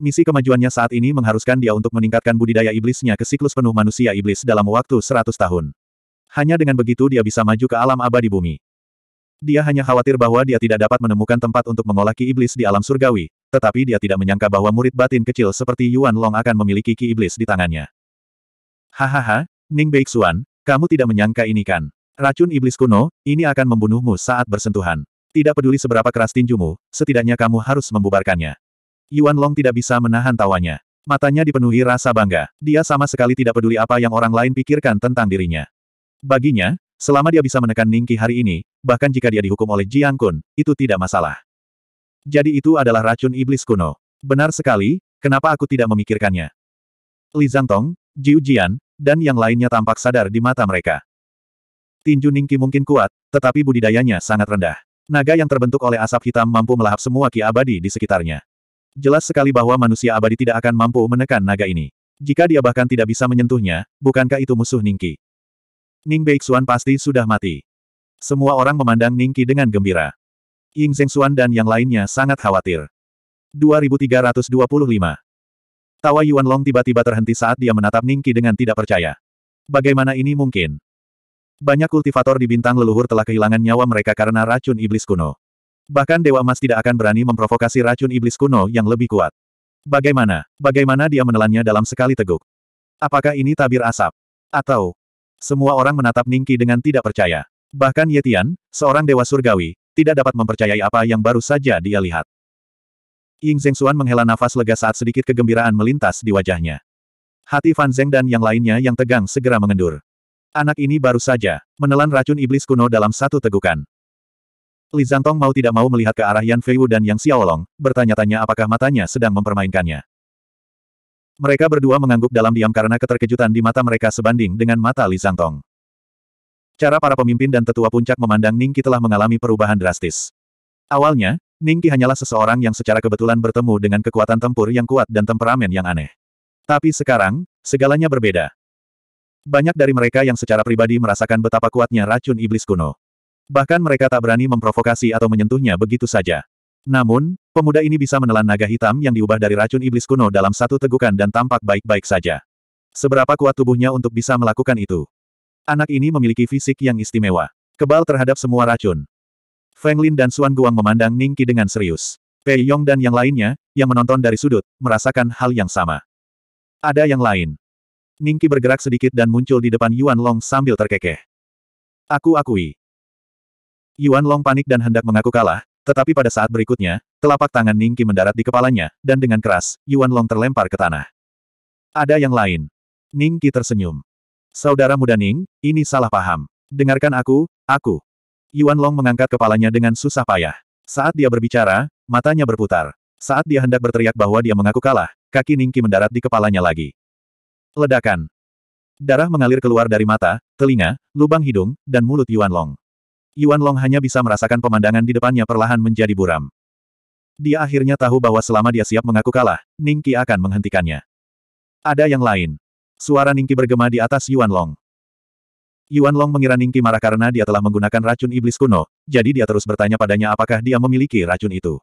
Misi kemajuannya saat ini mengharuskan dia untuk meningkatkan budidaya iblisnya ke siklus penuh manusia iblis dalam waktu 100 tahun. Hanya dengan begitu dia bisa maju ke alam abadi bumi. Dia hanya khawatir bahwa dia tidak dapat menemukan tempat untuk mengolah ki iblis di alam surgawi, tetapi dia tidak menyangka bahwa murid batin kecil seperti Yuan Long akan memiliki ki iblis di tangannya. Hahaha, Ning Beixuan, kamu tidak menyangka ini kan? Racun iblis kuno, ini akan membunuhmu saat bersentuhan. Tidak peduli seberapa keras tinjumu, setidaknya kamu harus membubarkannya. Yuan Long tidak bisa menahan tawanya. Matanya dipenuhi rasa bangga. Dia sama sekali tidak peduli apa yang orang lain pikirkan tentang dirinya. Baginya, selama dia bisa menekan Ningki hari ini, bahkan jika dia dihukum oleh Jiang Kun, itu tidak masalah. Jadi itu adalah racun iblis kuno. Benar sekali, kenapa aku tidak memikirkannya? Li Zhangtong, Jiu Jian, dan yang lainnya tampak sadar di mata mereka. Tinju Ningki mungkin kuat, tetapi budidayanya sangat rendah. Naga yang terbentuk oleh asap hitam mampu melahap semua ki abadi di sekitarnya. Jelas sekali bahwa manusia abadi tidak akan mampu menekan naga ini. Jika dia bahkan tidak bisa menyentuhnya, bukankah itu musuh Ningki? Ning Beixuan pasti sudah mati. Semua orang memandang Ningki dengan gembira. Ying Zhengxuan dan yang lainnya sangat khawatir. 2325 Tawa Yuan Long tiba-tiba terhenti saat dia menatap Ningki dengan tidak percaya. Bagaimana ini mungkin? Banyak kultivator di bintang leluhur telah kehilangan nyawa mereka karena racun iblis kuno. Bahkan Dewa emas tidak akan berani memprovokasi racun iblis kuno yang lebih kuat. Bagaimana? Bagaimana dia menelannya dalam sekali teguk? Apakah ini tabir asap? Atau... Semua orang menatap Ningki dengan tidak percaya. Bahkan Yetian, seorang dewa surgawi, tidak dapat mempercayai apa yang baru saja dia lihat. Ying Xuan menghela nafas lega saat sedikit kegembiraan melintas di wajahnya. Hati Fan Zeng dan yang lainnya yang tegang segera mengendur. Anak ini baru saja menelan racun iblis kuno dalam satu tegukan. Li Zantong mau tidak mau melihat ke arah Yan Fei Wu dan Yang Xiaolong, bertanya-tanya apakah matanya sedang mempermainkannya. Mereka berdua mengangguk dalam diam karena keterkejutan di mata mereka sebanding dengan mata Li Zantong. Cara para pemimpin dan tetua puncak memandang Ning Qi telah mengalami perubahan drastis. Awalnya, Ning Qi hanyalah seseorang yang secara kebetulan bertemu dengan kekuatan tempur yang kuat dan temperamen yang aneh. Tapi sekarang, segalanya berbeda. Banyak dari mereka yang secara pribadi merasakan betapa kuatnya racun iblis kuno. Bahkan mereka tak berani memprovokasi atau menyentuhnya begitu saja. Namun, pemuda ini bisa menelan naga hitam yang diubah dari racun iblis kuno dalam satu tegukan dan tampak baik-baik saja. Seberapa kuat tubuhnya untuk bisa melakukan itu? Anak ini memiliki fisik yang istimewa. Kebal terhadap semua racun. Feng Lin dan Suan Guang memandang Ning Qi dengan serius. Pei Yong dan yang lainnya, yang menonton dari sudut, merasakan hal yang sama. Ada yang lain. Ningki bergerak sedikit dan muncul di depan Yuan Long sambil terkekeh. Aku akui. Yuan Long panik dan hendak mengaku kalah, tetapi pada saat berikutnya, telapak tangan Ningki mendarat di kepalanya, dan dengan keras, Yuan Long terlempar ke tanah. Ada yang lain. Ningki tersenyum. Saudara muda Ning, ini salah paham. Dengarkan aku, aku. Yuan Long mengangkat kepalanya dengan susah payah. Saat dia berbicara, matanya berputar. Saat dia hendak berteriak bahwa dia mengaku kalah, kaki Ningki mendarat di kepalanya lagi. Ledakan. Darah mengalir keluar dari mata, telinga, lubang hidung, dan mulut Yuan Long. Yuan Long hanya bisa merasakan pemandangan di depannya perlahan menjadi buram. Dia akhirnya tahu bahwa selama dia siap mengaku kalah, Ning Qi akan menghentikannya. Ada yang lain. Suara Ning Qi bergema di atas Yuan Long. Yuan Long mengira Ning Qi marah karena dia telah menggunakan racun iblis kuno, jadi dia terus bertanya padanya apakah dia memiliki racun itu.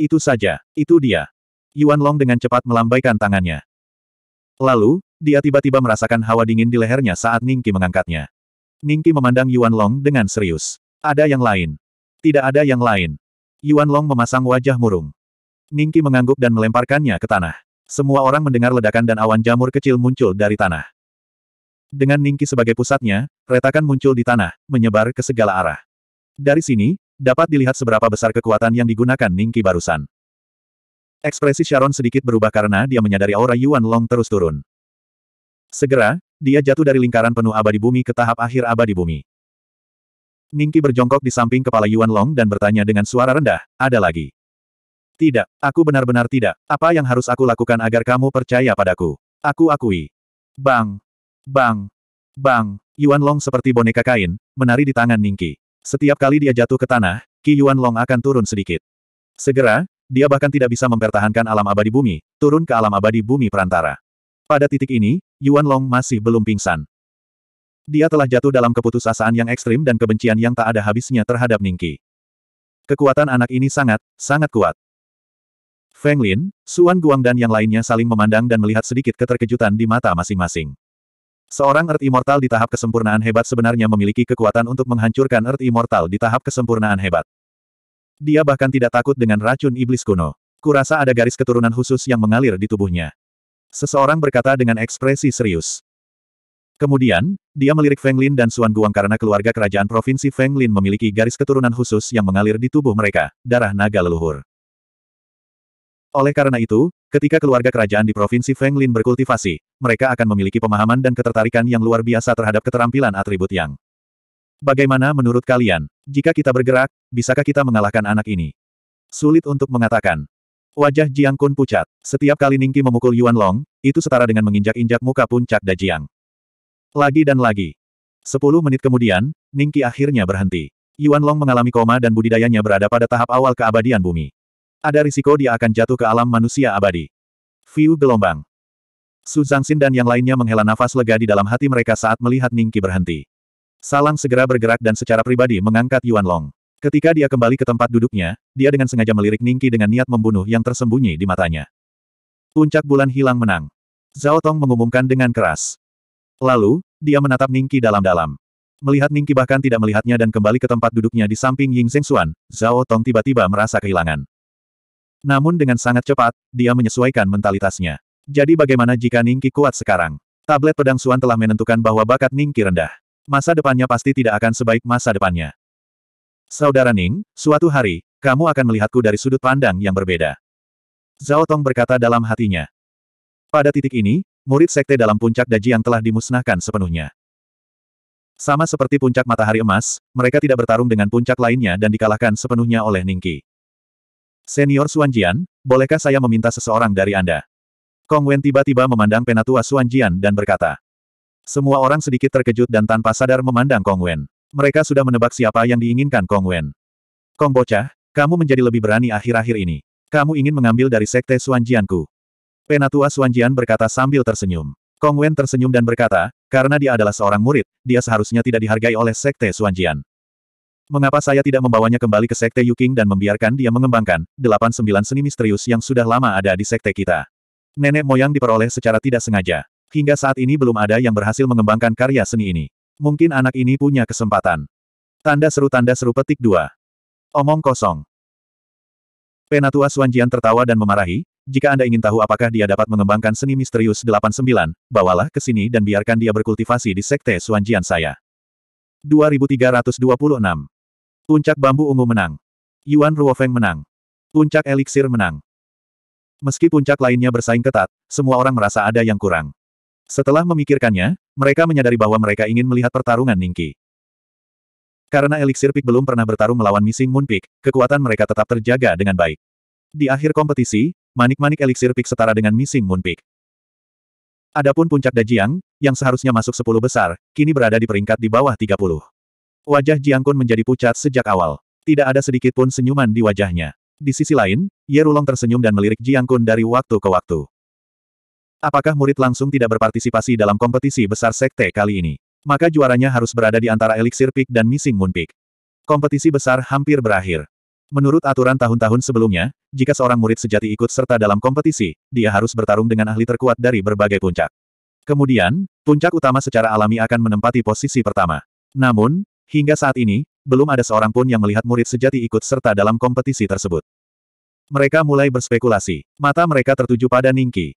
Itu saja, itu dia. Yuan Long dengan cepat melambaikan tangannya. Lalu, dia tiba-tiba merasakan hawa dingin di lehernya saat Ningki mengangkatnya. Ningki memandang Yuan Long dengan serius. Ada yang lain. Tidak ada yang lain. Yuan Long memasang wajah murung. Ningki mengangguk dan melemparkannya ke tanah. Semua orang mendengar ledakan dan awan jamur kecil muncul dari tanah. Dengan Ningki sebagai pusatnya, retakan muncul di tanah, menyebar ke segala arah. Dari sini, dapat dilihat seberapa besar kekuatan yang digunakan Ningki barusan. Ekspresi Sharon sedikit berubah karena dia menyadari aura Yuan Long terus turun. Segera, dia jatuh dari lingkaran penuh abadi bumi ke tahap akhir abadi bumi. Ningki berjongkok di samping kepala Yuan Long dan bertanya dengan suara rendah, ada lagi. Tidak, aku benar-benar tidak. Apa yang harus aku lakukan agar kamu percaya padaku? Aku akui. Bang! Bang! Bang! Yuan Long seperti boneka kain, menari di tangan Ningki. Setiap kali dia jatuh ke tanah, Ki Yuan Long akan turun sedikit. Segera, dia bahkan tidak bisa mempertahankan alam abadi bumi, turun ke alam abadi bumi perantara. Pada titik ini, Yuan Long masih belum pingsan. Dia telah jatuh dalam keputusasaan yang ekstrim dan kebencian yang tak ada habisnya terhadap Ningki. Kekuatan anak ini sangat, sangat kuat. Feng Lin, Suan Guang dan yang lainnya saling memandang dan melihat sedikit keterkejutan di mata masing-masing. Seorang Earth Immortal di tahap kesempurnaan hebat sebenarnya memiliki kekuatan untuk menghancurkan Earth Immortal di tahap kesempurnaan hebat. Dia bahkan tidak takut dengan racun iblis kuno. Kurasa ada garis keturunan khusus yang mengalir di tubuhnya. Seseorang berkata dengan ekspresi serius. Kemudian, dia melirik Feng Lin dan Suan Guang karena keluarga kerajaan provinsi Feng Lin memiliki garis keturunan khusus yang mengalir di tubuh mereka, darah naga leluhur. Oleh karena itu, ketika keluarga kerajaan di provinsi Feng Lin berkultivasi, mereka akan memiliki pemahaman dan ketertarikan yang luar biasa terhadap keterampilan atribut yang Bagaimana menurut kalian? Jika kita bergerak, bisakah kita mengalahkan anak ini? Sulit untuk mengatakan. Wajah Jiang Kun pucat. Setiap kali Ningki memukul Yuan Long, itu setara dengan menginjak-injak muka puncak Dajiang. Lagi dan lagi. Sepuluh menit kemudian, Ningki akhirnya berhenti. Yuan Long mengalami koma dan budidayanya berada pada tahap awal keabadian bumi. Ada risiko dia akan jatuh ke alam manusia abadi. View gelombang. Su Zhangxin dan yang lainnya menghela nafas lega di dalam hati mereka saat melihat Ningki berhenti. Salang segera bergerak dan secara pribadi mengangkat Yuan Long. Ketika dia kembali ke tempat duduknya, dia dengan sengaja melirik Ningki dengan niat membunuh yang tersembunyi di matanya. Puncak bulan hilang menang. Zhao Tong mengumumkan dengan keras. Lalu, dia menatap Ningki dalam-dalam. Melihat Ningki bahkan tidak melihatnya dan kembali ke tempat duduknya di samping Ying Xuan, Zhao Tong tiba-tiba merasa kehilangan. Namun dengan sangat cepat, dia menyesuaikan mentalitasnya. Jadi bagaimana jika Ningki kuat sekarang? Tablet pedang Suan telah menentukan bahwa bakat Ningki rendah. Masa depannya pasti tidak akan sebaik masa depannya. Saudara Ning, suatu hari, kamu akan melihatku dari sudut pandang yang berbeda. Zhao Tong berkata dalam hatinya. Pada titik ini, murid sekte dalam puncak daji yang telah dimusnahkan sepenuhnya. Sama seperti puncak matahari emas, mereka tidak bertarung dengan puncak lainnya dan dikalahkan sepenuhnya oleh Ningki. Senior Suanjian, bolehkah saya meminta seseorang dari Anda? Kong Wen tiba-tiba memandang penatua Suanjian dan berkata, semua orang sedikit terkejut dan tanpa sadar memandang Kong Wen. Mereka sudah menebak siapa yang diinginkan Kong Wen. Kong Bocah, kamu menjadi lebih berani akhir-akhir ini. Kamu ingin mengambil dari sekte Suanjianku. Penatua Suanjian berkata sambil tersenyum. Kong Wen tersenyum dan berkata, karena dia adalah seorang murid, dia seharusnya tidak dihargai oleh sekte Suanjian. Mengapa saya tidak membawanya kembali ke sekte Yuking dan membiarkan dia mengembangkan delapan sembilan seni misterius yang sudah lama ada di sekte kita? Nenek moyang diperoleh secara tidak sengaja. Hingga saat ini belum ada yang berhasil mengembangkan karya seni ini. Mungkin anak ini punya kesempatan. Tanda seru tanda seru petik dua. Omong kosong. Penatua Suanjian tertawa dan memarahi, jika Anda ingin tahu apakah dia dapat mengembangkan seni misterius 89, bawalah ke sini dan biarkan dia berkultivasi di sekte Suanjian saya. 2326. Puncak Bambu Ungu menang. Yuan Ruofeng menang. Puncak eliksir menang. Meski puncak lainnya bersaing ketat, semua orang merasa ada yang kurang. Setelah memikirkannya, mereka menyadari bahwa mereka ingin melihat pertarungan Ningki. Karena Elixir Peak belum pernah bertarung melawan Missing Moon Peak, kekuatan mereka tetap terjaga dengan baik. Di akhir kompetisi, manik-manik Elixir Peak setara dengan Missing Moon Peak. Adapun puncak Dajiang, yang seharusnya masuk 10 besar, kini berada di peringkat di bawah 30. Wajah Jiang Kun menjadi pucat sejak awal. Tidak ada sedikit pun senyuman di wajahnya. Di sisi lain, Ye Rulong tersenyum dan melirik Jiang Kun dari waktu ke waktu. Apakah murid langsung tidak berpartisipasi dalam kompetisi besar sekte kali ini? Maka juaranya harus berada di antara Elixir Peak dan Missing Moon Peak. Kompetisi besar hampir berakhir. Menurut aturan tahun-tahun sebelumnya, jika seorang murid sejati ikut serta dalam kompetisi, dia harus bertarung dengan ahli terkuat dari berbagai puncak. Kemudian, puncak utama secara alami akan menempati posisi pertama. Namun, hingga saat ini, belum ada seorang pun yang melihat murid sejati ikut serta dalam kompetisi tersebut. Mereka mulai berspekulasi. Mata mereka tertuju pada Ningki.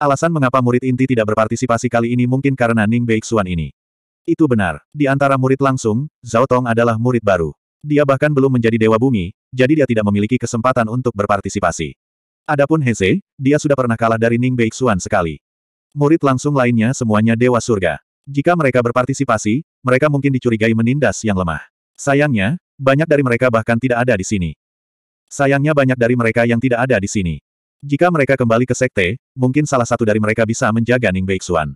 Alasan mengapa murid inti tidak berpartisipasi kali ini mungkin karena Ning Beixuan ini. Itu benar. Di antara murid langsung, Zhao Tong adalah murid baru. Dia bahkan belum menjadi Dewa Bumi, jadi dia tidak memiliki kesempatan untuk berpartisipasi. Adapun Heze, dia sudah pernah kalah dari Ning Beixuan sekali. Murid langsung lainnya semuanya Dewa Surga. Jika mereka berpartisipasi, mereka mungkin dicurigai menindas yang lemah. Sayangnya, banyak dari mereka bahkan tidak ada di sini. Sayangnya banyak dari mereka yang tidak ada di sini. Jika mereka kembali ke sekte, mungkin salah satu dari mereka bisa menjaga Ning Beixuan.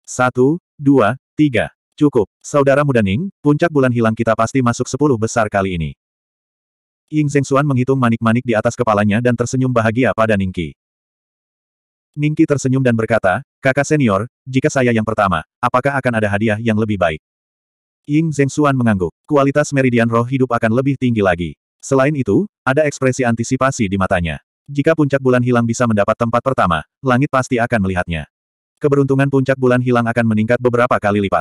Satu, dua, tiga. Cukup, saudara muda Ning, puncak bulan hilang kita pasti masuk sepuluh besar kali ini. Ying Zhengxuan menghitung manik-manik di atas kepalanya dan tersenyum bahagia pada Ningki. Ningki tersenyum dan berkata, kakak senior, jika saya yang pertama, apakah akan ada hadiah yang lebih baik? Ying Zhengxuan mengangguk. Kualitas meridian roh hidup akan lebih tinggi lagi. Selain itu, ada ekspresi antisipasi di matanya. Jika puncak bulan hilang bisa mendapat tempat pertama, langit pasti akan melihatnya. Keberuntungan puncak bulan hilang akan meningkat beberapa kali lipat.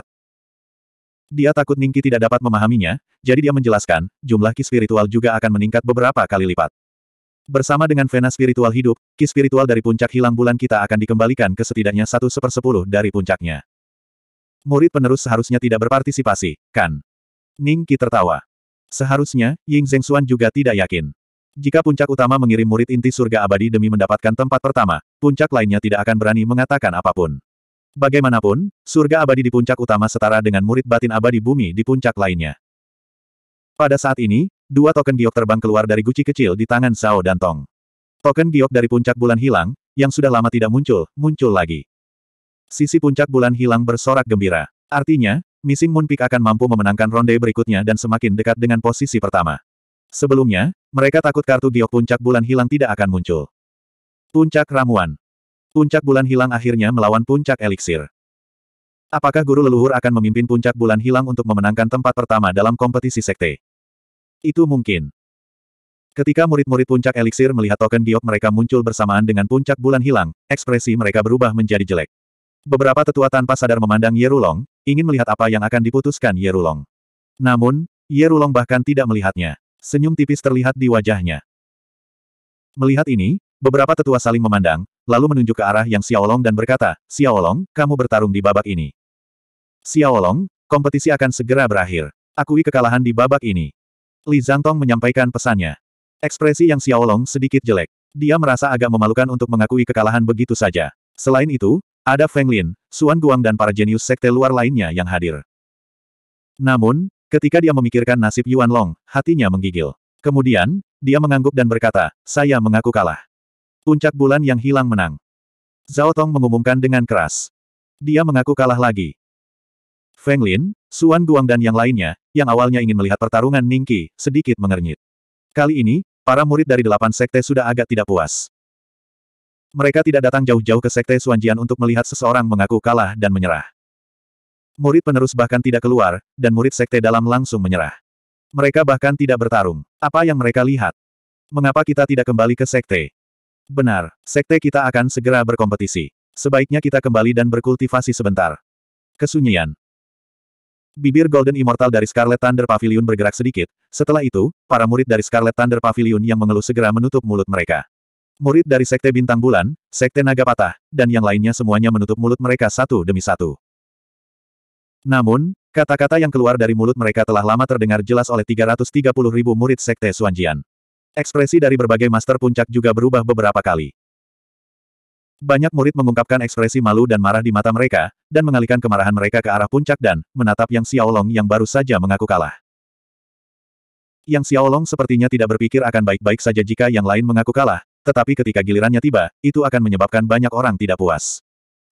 Dia takut Ningki tidak dapat memahaminya, jadi dia menjelaskan, jumlah ki spiritual juga akan meningkat beberapa kali lipat. Bersama dengan vena spiritual hidup, ki spiritual dari puncak hilang bulan kita akan dikembalikan ke setidaknya satu sepersepuluh dari puncaknya. Murid penerus seharusnya tidak berpartisipasi, kan? Ningki tertawa. Seharusnya, Ying Zhengxuan juga tidak yakin. Jika puncak utama mengirim murid inti surga abadi demi mendapatkan tempat pertama, puncak lainnya tidak akan berani mengatakan apapun. Bagaimanapun, surga abadi di puncak utama setara dengan murid batin abadi bumi di puncak lainnya. Pada saat ini, dua token giok terbang keluar dari guci kecil di tangan Zhao dan Tong. Token giok dari puncak bulan hilang, yang sudah lama tidak muncul, muncul lagi. Sisi puncak bulan hilang bersorak gembira. Artinya, Missing Moon Peak akan mampu memenangkan ronde berikutnya dan semakin dekat dengan posisi pertama. Sebelumnya, mereka takut kartu giok puncak bulan hilang tidak akan muncul. Puncak ramuan. Puncak bulan hilang akhirnya melawan puncak eliksir. Apakah guru leluhur akan memimpin puncak bulan hilang untuk memenangkan tempat pertama dalam kompetisi sekte? Itu mungkin. Ketika murid-murid puncak eliksir melihat token giok mereka muncul bersamaan dengan puncak bulan hilang, ekspresi mereka berubah menjadi jelek. Beberapa tetua tanpa sadar memandang Yerulong, ingin melihat apa yang akan diputuskan Yerulong. Namun, Yerulong bahkan tidak melihatnya. Senyum tipis terlihat di wajahnya. Melihat ini, beberapa tetua saling memandang, lalu menunjuk ke arah yang Xiaolong dan berkata, Xiaolong, kamu bertarung di babak ini. Xiaolong, kompetisi akan segera berakhir. Akui kekalahan di babak ini. Li Zhangtong menyampaikan pesannya. Ekspresi yang Xiaolong sedikit jelek. Dia merasa agak memalukan untuk mengakui kekalahan begitu saja. Selain itu, ada Feng Lin, Xuan Guang dan para jenius sekte luar lainnya yang hadir. Namun, Ketika dia memikirkan nasib Yuan Long, hatinya menggigil. Kemudian, dia mengangguk dan berkata, saya mengaku kalah. Puncak bulan yang hilang menang. Zhao Tong mengumumkan dengan keras. Dia mengaku kalah lagi. Feng Lin, Suan Guang dan yang lainnya, yang awalnya ingin melihat pertarungan Ning Qi, sedikit mengernyit. Kali ini, para murid dari delapan sekte sudah agak tidak puas. Mereka tidak datang jauh-jauh ke sekte Suanjian untuk melihat seseorang mengaku kalah dan menyerah. Murid penerus bahkan tidak keluar, dan murid sekte dalam langsung menyerah. Mereka bahkan tidak bertarung. Apa yang mereka lihat? Mengapa kita tidak kembali ke sekte? Benar, sekte kita akan segera berkompetisi. Sebaiknya kita kembali dan berkultivasi sebentar. Kesunyian. Bibir Golden Immortal dari Scarlet Thunder Pavilion bergerak sedikit, setelah itu, para murid dari Scarlet Thunder Pavilion yang mengeluh segera menutup mulut mereka. Murid dari Sekte Bintang Bulan, Sekte Naga Patah, dan yang lainnya semuanya menutup mulut mereka satu demi satu. Namun, kata-kata yang keluar dari mulut mereka telah lama terdengar jelas oleh 330 ribu murid Sekte Suanjian. Ekspresi dari berbagai master puncak juga berubah beberapa kali. Banyak murid mengungkapkan ekspresi malu dan marah di mata mereka, dan mengalihkan kemarahan mereka ke arah puncak dan menatap Yang Xiaolong yang baru saja mengaku kalah. Yang Xiaolong sepertinya tidak berpikir akan baik-baik saja jika yang lain mengaku kalah, tetapi ketika gilirannya tiba, itu akan menyebabkan banyak orang tidak puas.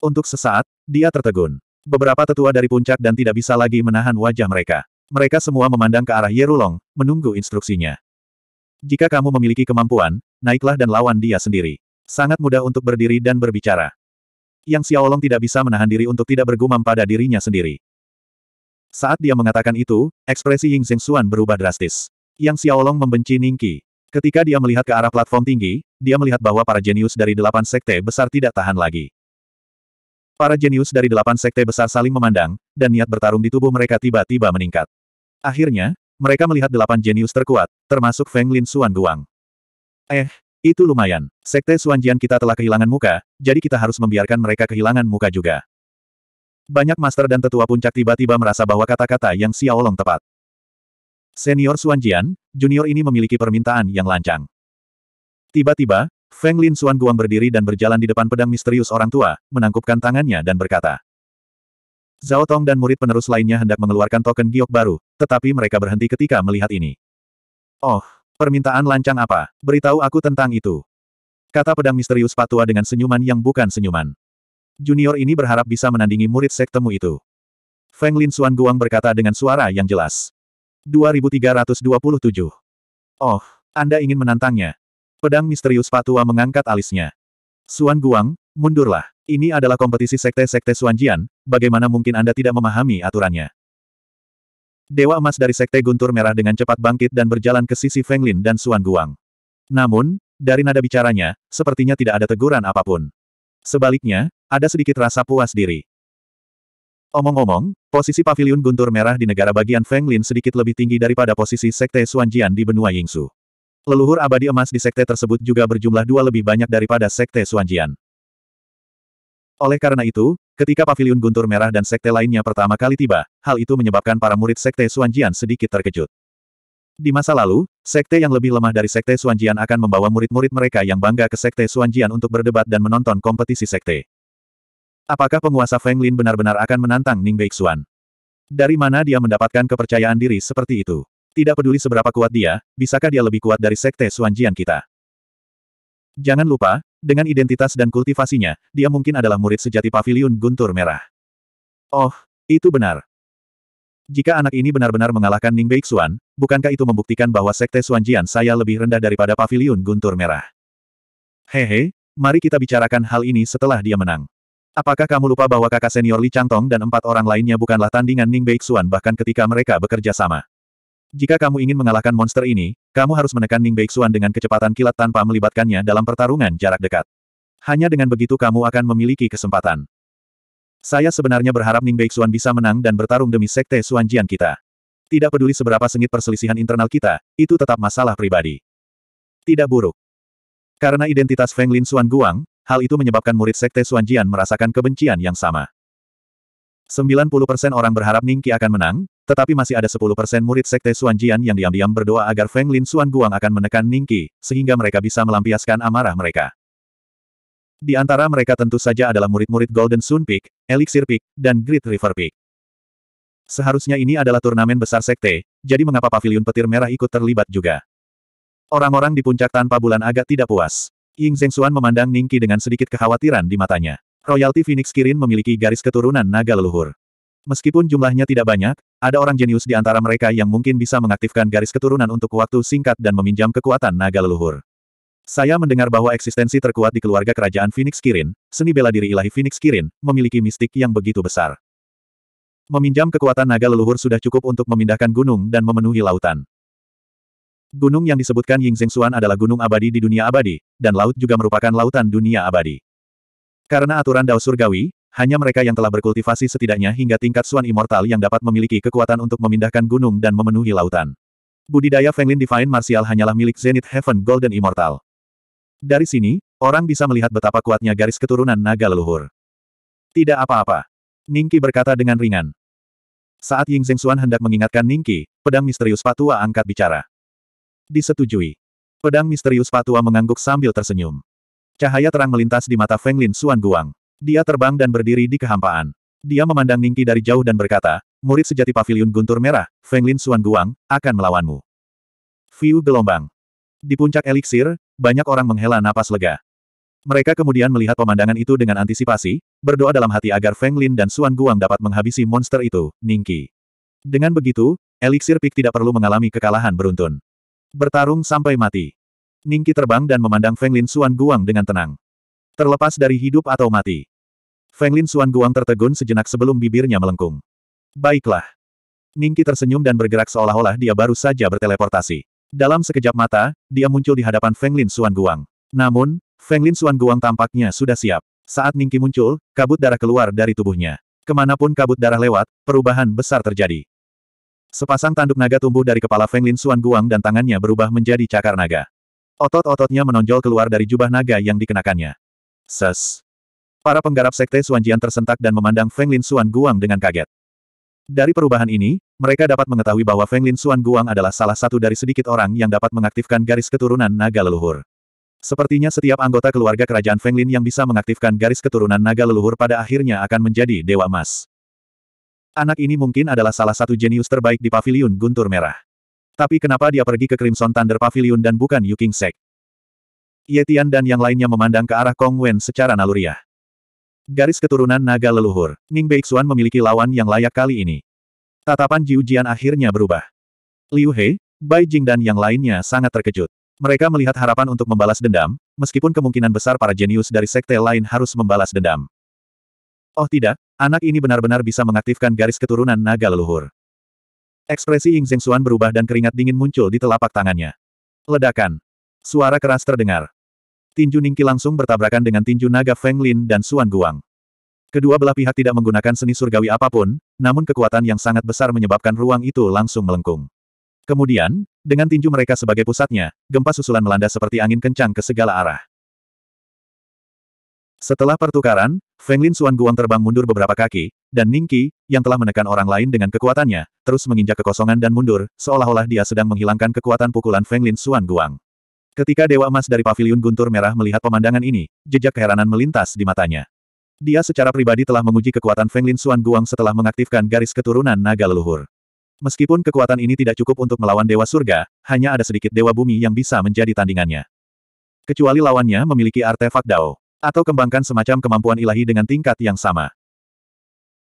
Untuk sesaat, dia tertegun. Beberapa tetua dari puncak dan tidak bisa lagi menahan wajah mereka. Mereka semua memandang ke arah Yerulong, menunggu instruksinya. Jika kamu memiliki kemampuan, naiklah dan lawan dia sendiri. Sangat mudah untuk berdiri dan berbicara. Yang Xiaolong tidak bisa menahan diri untuk tidak bergumam pada dirinya sendiri. Saat dia mengatakan itu, ekspresi Ying Xuan berubah drastis. Yang Xiaolong membenci Ningqi. Ketika dia melihat ke arah platform tinggi, dia melihat bahwa para jenius dari delapan sekte besar tidak tahan lagi. Para jenius dari delapan sekte besar saling memandang, dan niat bertarung di tubuh mereka tiba-tiba meningkat. Akhirnya, mereka melihat delapan jenius terkuat, termasuk Feng Lin Xuan Guang. Eh, itu lumayan. Sekte Suanjian kita telah kehilangan muka, jadi kita harus membiarkan mereka kehilangan muka juga. Banyak master dan tetua puncak tiba-tiba merasa bahwa kata-kata yang Xiaolong tepat. Senior Suanjian, junior ini memiliki permintaan yang lancang. Tiba-tiba, Feng Lin Suan Guang berdiri dan berjalan di depan pedang misterius orang tua, menangkupkan tangannya dan berkata. Zhao Tong dan murid penerus lainnya hendak mengeluarkan token giok baru, tetapi mereka berhenti ketika melihat ini. Oh, permintaan lancang apa? Beritahu aku tentang itu. Kata pedang misterius patua dengan senyuman yang bukan senyuman. Junior ini berharap bisa menandingi murid sektemu itu. Feng Lin Suan Guang berkata dengan suara yang jelas. 2327. Oh, Anda ingin menantangnya, Pedang misterius Fatua mengangkat alisnya. Suan Guang, mundurlah. Ini adalah kompetisi sekte-sekte Suanjian, bagaimana mungkin Anda tidak memahami aturannya? Dewa emas dari sekte Guntur Merah dengan cepat bangkit dan berjalan ke sisi Feng Lin dan Suan Guang. Namun, dari nada bicaranya, sepertinya tidak ada teguran apapun. Sebaliknya, ada sedikit rasa puas diri. Omong-omong, posisi pavilion Guntur Merah di negara bagian Feng Lin sedikit lebih tinggi daripada posisi sekte Suanjian di benua Yingsu. Leluhur abadi emas di sekte tersebut juga berjumlah dua lebih banyak daripada sekte Suanjian. Oleh karena itu, ketika pavilion guntur merah dan sekte lainnya pertama kali tiba, hal itu menyebabkan para murid sekte Suanjian sedikit terkejut. Di masa lalu, sekte yang lebih lemah dari sekte Suanjian akan membawa murid-murid mereka yang bangga ke sekte Suanjian untuk berdebat dan menonton kompetisi sekte. Apakah penguasa Feng Lin benar-benar akan menantang Ning Beixuan? Dari mana dia mendapatkan kepercayaan diri seperti itu? Tidak peduli seberapa kuat dia, bisakah dia lebih kuat dari sekte Suanjian kita? Jangan lupa, dengan identitas dan kultivasinya, dia mungkin adalah murid sejati Paviliun Guntur Merah. Oh, itu benar. Jika anak ini benar-benar mengalahkan Ning Beixuan, bukankah itu membuktikan bahwa sekte Suanjian saya lebih rendah daripada Paviliun Guntur Merah? Hehe, mari kita bicarakan hal ini setelah dia menang. Apakah kamu lupa bahwa kakak senior Li Changtong dan empat orang lainnya bukanlah tandingan Ning Beixuan bahkan ketika mereka bekerja sama? Jika kamu ingin mengalahkan monster ini, kamu harus menekan Ning Beixuan dengan kecepatan kilat tanpa melibatkannya dalam pertarungan jarak dekat. Hanya dengan begitu kamu akan memiliki kesempatan. Saya sebenarnya berharap Ning Beixuan bisa menang dan bertarung demi sekte Suanjian kita. Tidak peduli seberapa sengit perselisihan internal kita, itu tetap masalah pribadi. Tidak buruk. Karena identitas Feng Lin Suan Guang, hal itu menyebabkan murid sekte Suanjian merasakan kebencian yang sama. 90% orang berharap Ning Qi akan menang, tetapi masih ada 10% murid sekte Suanjian yang diam-diam berdoa agar Feng Lin Suan Guang akan menekan Ningqi, sehingga mereka bisa melampiaskan amarah mereka. Di antara mereka tentu saja adalah murid-murid Golden Sun Peak, Elixir Peak, dan Great River Peak. Seharusnya ini adalah turnamen besar sekte, jadi mengapa pavilion petir merah ikut terlibat juga? Orang-orang di puncak tanpa bulan agak tidak puas. Ying Xuan memandang Ningqi dengan sedikit kekhawatiran di matanya. Royalty Phoenix Kirin memiliki garis keturunan naga leluhur. Meskipun jumlahnya tidak banyak, ada orang jenius di antara mereka yang mungkin bisa mengaktifkan garis keturunan untuk waktu singkat dan meminjam kekuatan naga leluhur. Saya mendengar bahwa eksistensi terkuat di keluarga kerajaan Phoenix Kirin, seni bela diri ilahi Phoenix Kirin, memiliki mistik yang begitu besar. Meminjam kekuatan naga leluhur sudah cukup untuk memindahkan gunung dan memenuhi lautan. Gunung yang disebutkan Ying Zheng Xuan adalah gunung abadi di dunia abadi, dan laut juga merupakan lautan dunia abadi. Karena aturan Dao Surgawi, hanya mereka yang telah berkultivasi setidaknya hingga tingkat Suan Immortal yang dapat memiliki kekuatan untuk memindahkan gunung dan memenuhi lautan. Budidaya Fenglin Divine Martial hanyalah milik Zenith Heaven Golden Immortal. Dari sini, orang bisa melihat betapa kuatnya garis keturunan naga leluhur. Tidak apa-apa. Ningki berkata dengan ringan. Saat Ying Zheng Xuan hendak mengingatkan Ningki, pedang misterius patua angkat bicara. Disetujui. Pedang misterius patua mengangguk sambil tersenyum. Cahaya terang melintas di mata Fenglin Xuan Guang. Dia terbang dan berdiri di kehampaan. Dia memandang Ningki dari jauh dan berkata, murid sejati pavilion guntur merah, Fenglin Suan Guang, akan melawanmu. View gelombang. Di puncak eliksir, banyak orang menghela napas lega. Mereka kemudian melihat pemandangan itu dengan antisipasi, berdoa dalam hati agar Feng Lin dan Suan Guang dapat menghabisi monster itu, Ningki. Dengan begitu, eliksir pik tidak perlu mengalami kekalahan beruntun. Bertarung sampai mati. Ningki terbang dan memandang Feng Lin Suan Guang dengan tenang. Terlepas dari hidup atau mati. Feng Lin Suan Guang tertegun sejenak sebelum bibirnya melengkung. Baiklah. Ningki tersenyum dan bergerak seolah-olah dia baru saja berteleportasi. Dalam sekejap mata, dia muncul di hadapan Feng Lin Suan Guang. Namun, Feng Lin Suan Guang tampaknya sudah siap. Saat Ningki muncul, kabut darah keluar dari tubuhnya. Kemanapun kabut darah lewat, perubahan besar terjadi. Sepasang tanduk naga tumbuh dari kepala Feng Lin Suan Guang dan tangannya berubah menjadi cakar naga. Otot-ototnya menonjol keluar dari jubah naga yang dikenakannya. Ses. Para penggarap sekte Suanjian tersentak dan memandang Feng Lin Suan Guang dengan kaget. Dari perubahan ini, mereka dapat mengetahui bahwa Feng Lin Suan Guang adalah salah satu dari sedikit orang yang dapat mengaktifkan garis keturunan naga leluhur. Sepertinya setiap anggota keluarga kerajaan Feng Lin yang bisa mengaktifkan garis keturunan naga leluhur pada akhirnya akan menjadi Dewa Emas. Anak ini mungkin adalah salah satu jenius terbaik di Paviliun Guntur Merah. Tapi kenapa dia pergi ke Crimson Thunder Pavilion dan bukan Yuking Sek? Yetian dan yang lainnya memandang ke arah Kong Wen secara naluriah. Garis keturunan naga leluhur, Ning Beixuan memiliki lawan yang layak kali ini. Tatapan Jiu Jian akhirnya berubah. Liu He, Bai Jing dan yang lainnya sangat terkejut. Mereka melihat harapan untuk membalas dendam, meskipun kemungkinan besar para jenius dari sekte lain harus membalas dendam. Oh tidak, anak ini benar-benar bisa mengaktifkan garis keturunan naga leluhur. Ekspresi Ying Zhengxuan berubah dan keringat dingin muncul di telapak tangannya. Ledakan. Suara keras terdengar tinju Ningki langsung bertabrakan dengan tinju naga Feng Lin dan Xuan Guang. Kedua belah pihak tidak menggunakan seni surgawi apapun, namun kekuatan yang sangat besar menyebabkan ruang itu langsung melengkung. Kemudian, dengan tinju mereka sebagai pusatnya, gempa susulan melanda seperti angin kencang ke segala arah. Setelah pertukaran, Feng Lin Xuan Guang terbang mundur beberapa kaki, dan Ningqi, yang telah menekan orang lain dengan kekuatannya, terus menginjak kekosongan dan mundur, seolah-olah dia sedang menghilangkan kekuatan pukulan Feng Lin Xuan Guang. Ketika Dewa Emas dari Paviliun Guntur Merah melihat pemandangan ini, jejak keheranan melintas di matanya. Dia secara pribadi telah menguji kekuatan Feng Lin Suan Guang setelah mengaktifkan garis keturunan naga leluhur. Meskipun kekuatan ini tidak cukup untuk melawan Dewa Surga, hanya ada sedikit Dewa Bumi yang bisa menjadi tandingannya. Kecuali lawannya memiliki artefak Dao, atau kembangkan semacam kemampuan ilahi dengan tingkat yang sama.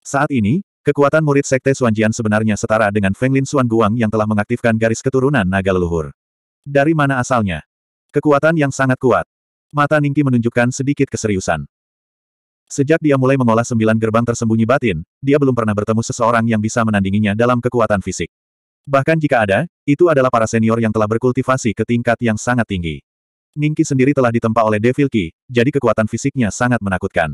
Saat ini, kekuatan murid Sekte Suanjian sebenarnya setara dengan Feng Lin Suan Guang yang telah mengaktifkan garis keturunan naga leluhur. Dari mana asalnya? Kekuatan yang sangat kuat. Mata Ningki menunjukkan sedikit keseriusan. Sejak dia mulai mengolah sembilan gerbang tersembunyi batin, dia belum pernah bertemu seseorang yang bisa menandinginya dalam kekuatan fisik. Bahkan jika ada, itu adalah para senior yang telah berkultivasi ke tingkat yang sangat tinggi. Ningki sendiri telah ditempa oleh Devil Ki, jadi kekuatan fisiknya sangat menakutkan.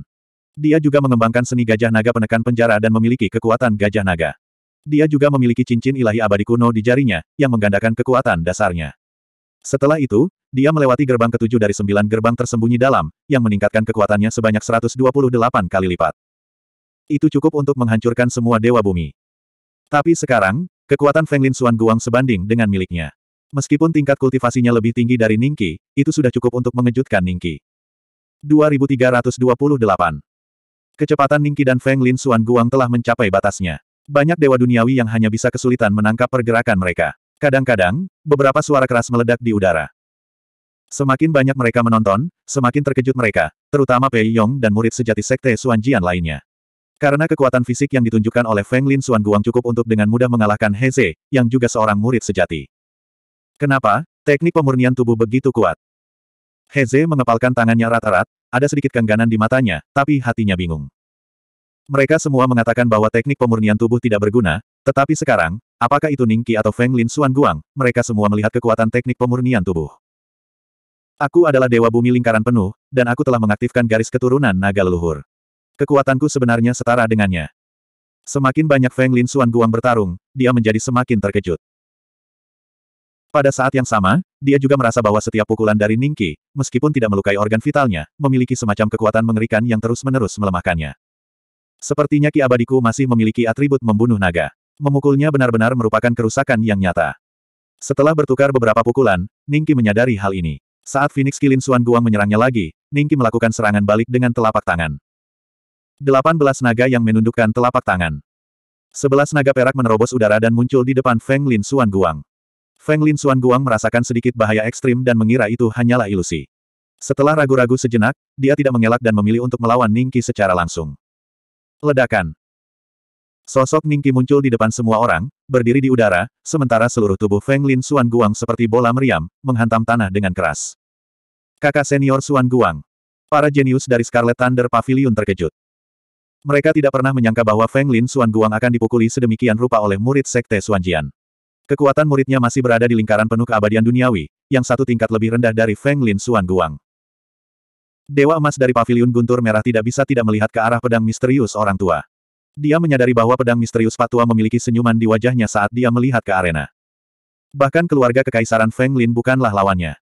Dia juga mengembangkan seni gajah naga penekan penjara dan memiliki kekuatan gajah naga. Dia juga memiliki cincin ilahi abadi kuno di jarinya, yang menggandakan kekuatan dasarnya. Setelah itu, dia melewati gerbang ketujuh dari sembilan gerbang tersembunyi dalam, yang meningkatkan kekuatannya sebanyak 128 kali lipat. Itu cukup untuk menghancurkan semua dewa bumi. Tapi sekarang, kekuatan Feng Lin Suan Guang sebanding dengan miliknya. Meskipun tingkat kultivasinya lebih tinggi dari Ningki, itu sudah cukup untuk mengejutkan Ningki. 2328 Kecepatan Ningki dan Feng Lin Suan Guang telah mencapai batasnya. Banyak dewa duniawi yang hanya bisa kesulitan menangkap pergerakan mereka. Kadang-kadang, beberapa suara keras meledak di udara. Semakin banyak mereka menonton, semakin terkejut mereka, terutama Pei Yong dan murid sejati Sekte Suanjian lainnya. Karena kekuatan fisik yang ditunjukkan oleh Feng Lin Suan Guang cukup untuk dengan mudah mengalahkan He Heze, yang juga seorang murid sejati. Kenapa? Teknik pemurnian tubuh begitu kuat. He Heze mengepalkan tangannya rata rat ada sedikit kengganan di matanya, tapi hatinya bingung. Mereka semua mengatakan bahwa teknik pemurnian tubuh tidak berguna, tetapi sekarang, apakah itu Ningki atau Feng Lin Suan Guang, mereka semua melihat kekuatan teknik pemurnian tubuh. Aku adalah Dewa Bumi Lingkaran Penuh, dan aku telah mengaktifkan garis keturunan naga leluhur. Kekuatanku sebenarnya setara dengannya. Semakin banyak Feng Lin Suan Guang bertarung, dia menjadi semakin terkejut. Pada saat yang sama, dia juga merasa bahwa setiap pukulan dari Ningki, meskipun tidak melukai organ vitalnya, memiliki semacam kekuatan mengerikan yang terus-menerus melemahkannya. Sepertinya Ki Abadiku masih memiliki atribut membunuh naga. Memukulnya benar-benar merupakan kerusakan yang nyata. Setelah bertukar beberapa pukulan, Ningki menyadari hal ini. Saat Phoenix Kilin Suan Guang menyerangnya lagi, Ningki melakukan serangan balik dengan telapak tangan. 18 naga yang menundukkan telapak tangan. 11 naga perak menerobos udara dan muncul di depan Feng Lin Suan Guang. Feng Lin Suan Guang merasakan sedikit bahaya ekstrim dan mengira itu hanyalah ilusi. Setelah ragu-ragu sejenak, dia tidak mengelak dan memilih untuk melawan Ningki secara langsung. Ledakan. Sosok Ningki muncul di depan semua orang, berdiri di udara, sementara seluruh tubuh Feng Lin Suan Guang seperti bola meriam, menghantam tanah dengan keras. Kakak senior Suan Guang. Para jenius dari Scarlet Thunder Pavilion terkejut. Mereka tidak pernah menyangka bahwa Feng Lin Suan Guang akan dipukuli sedemikian rupa oleh murid Sekte Jian. Kekuatan muridnya masih berada di lingkaran penuh keabadian duniawi, yang satu tingkat lebih rendah dari Feng Lin Suan Guang. Dewa emas dari pavilion guntur merah tidak bisa tidak melihat ke arah pedang misterius orang tua. Dia menyadari bahwa pedang misterius Fatua memiliki senyuman di wajahnya saat dia melihat ke arena. Bahkan keluarga kekaisaran Feng Lin bukanlah lawannya.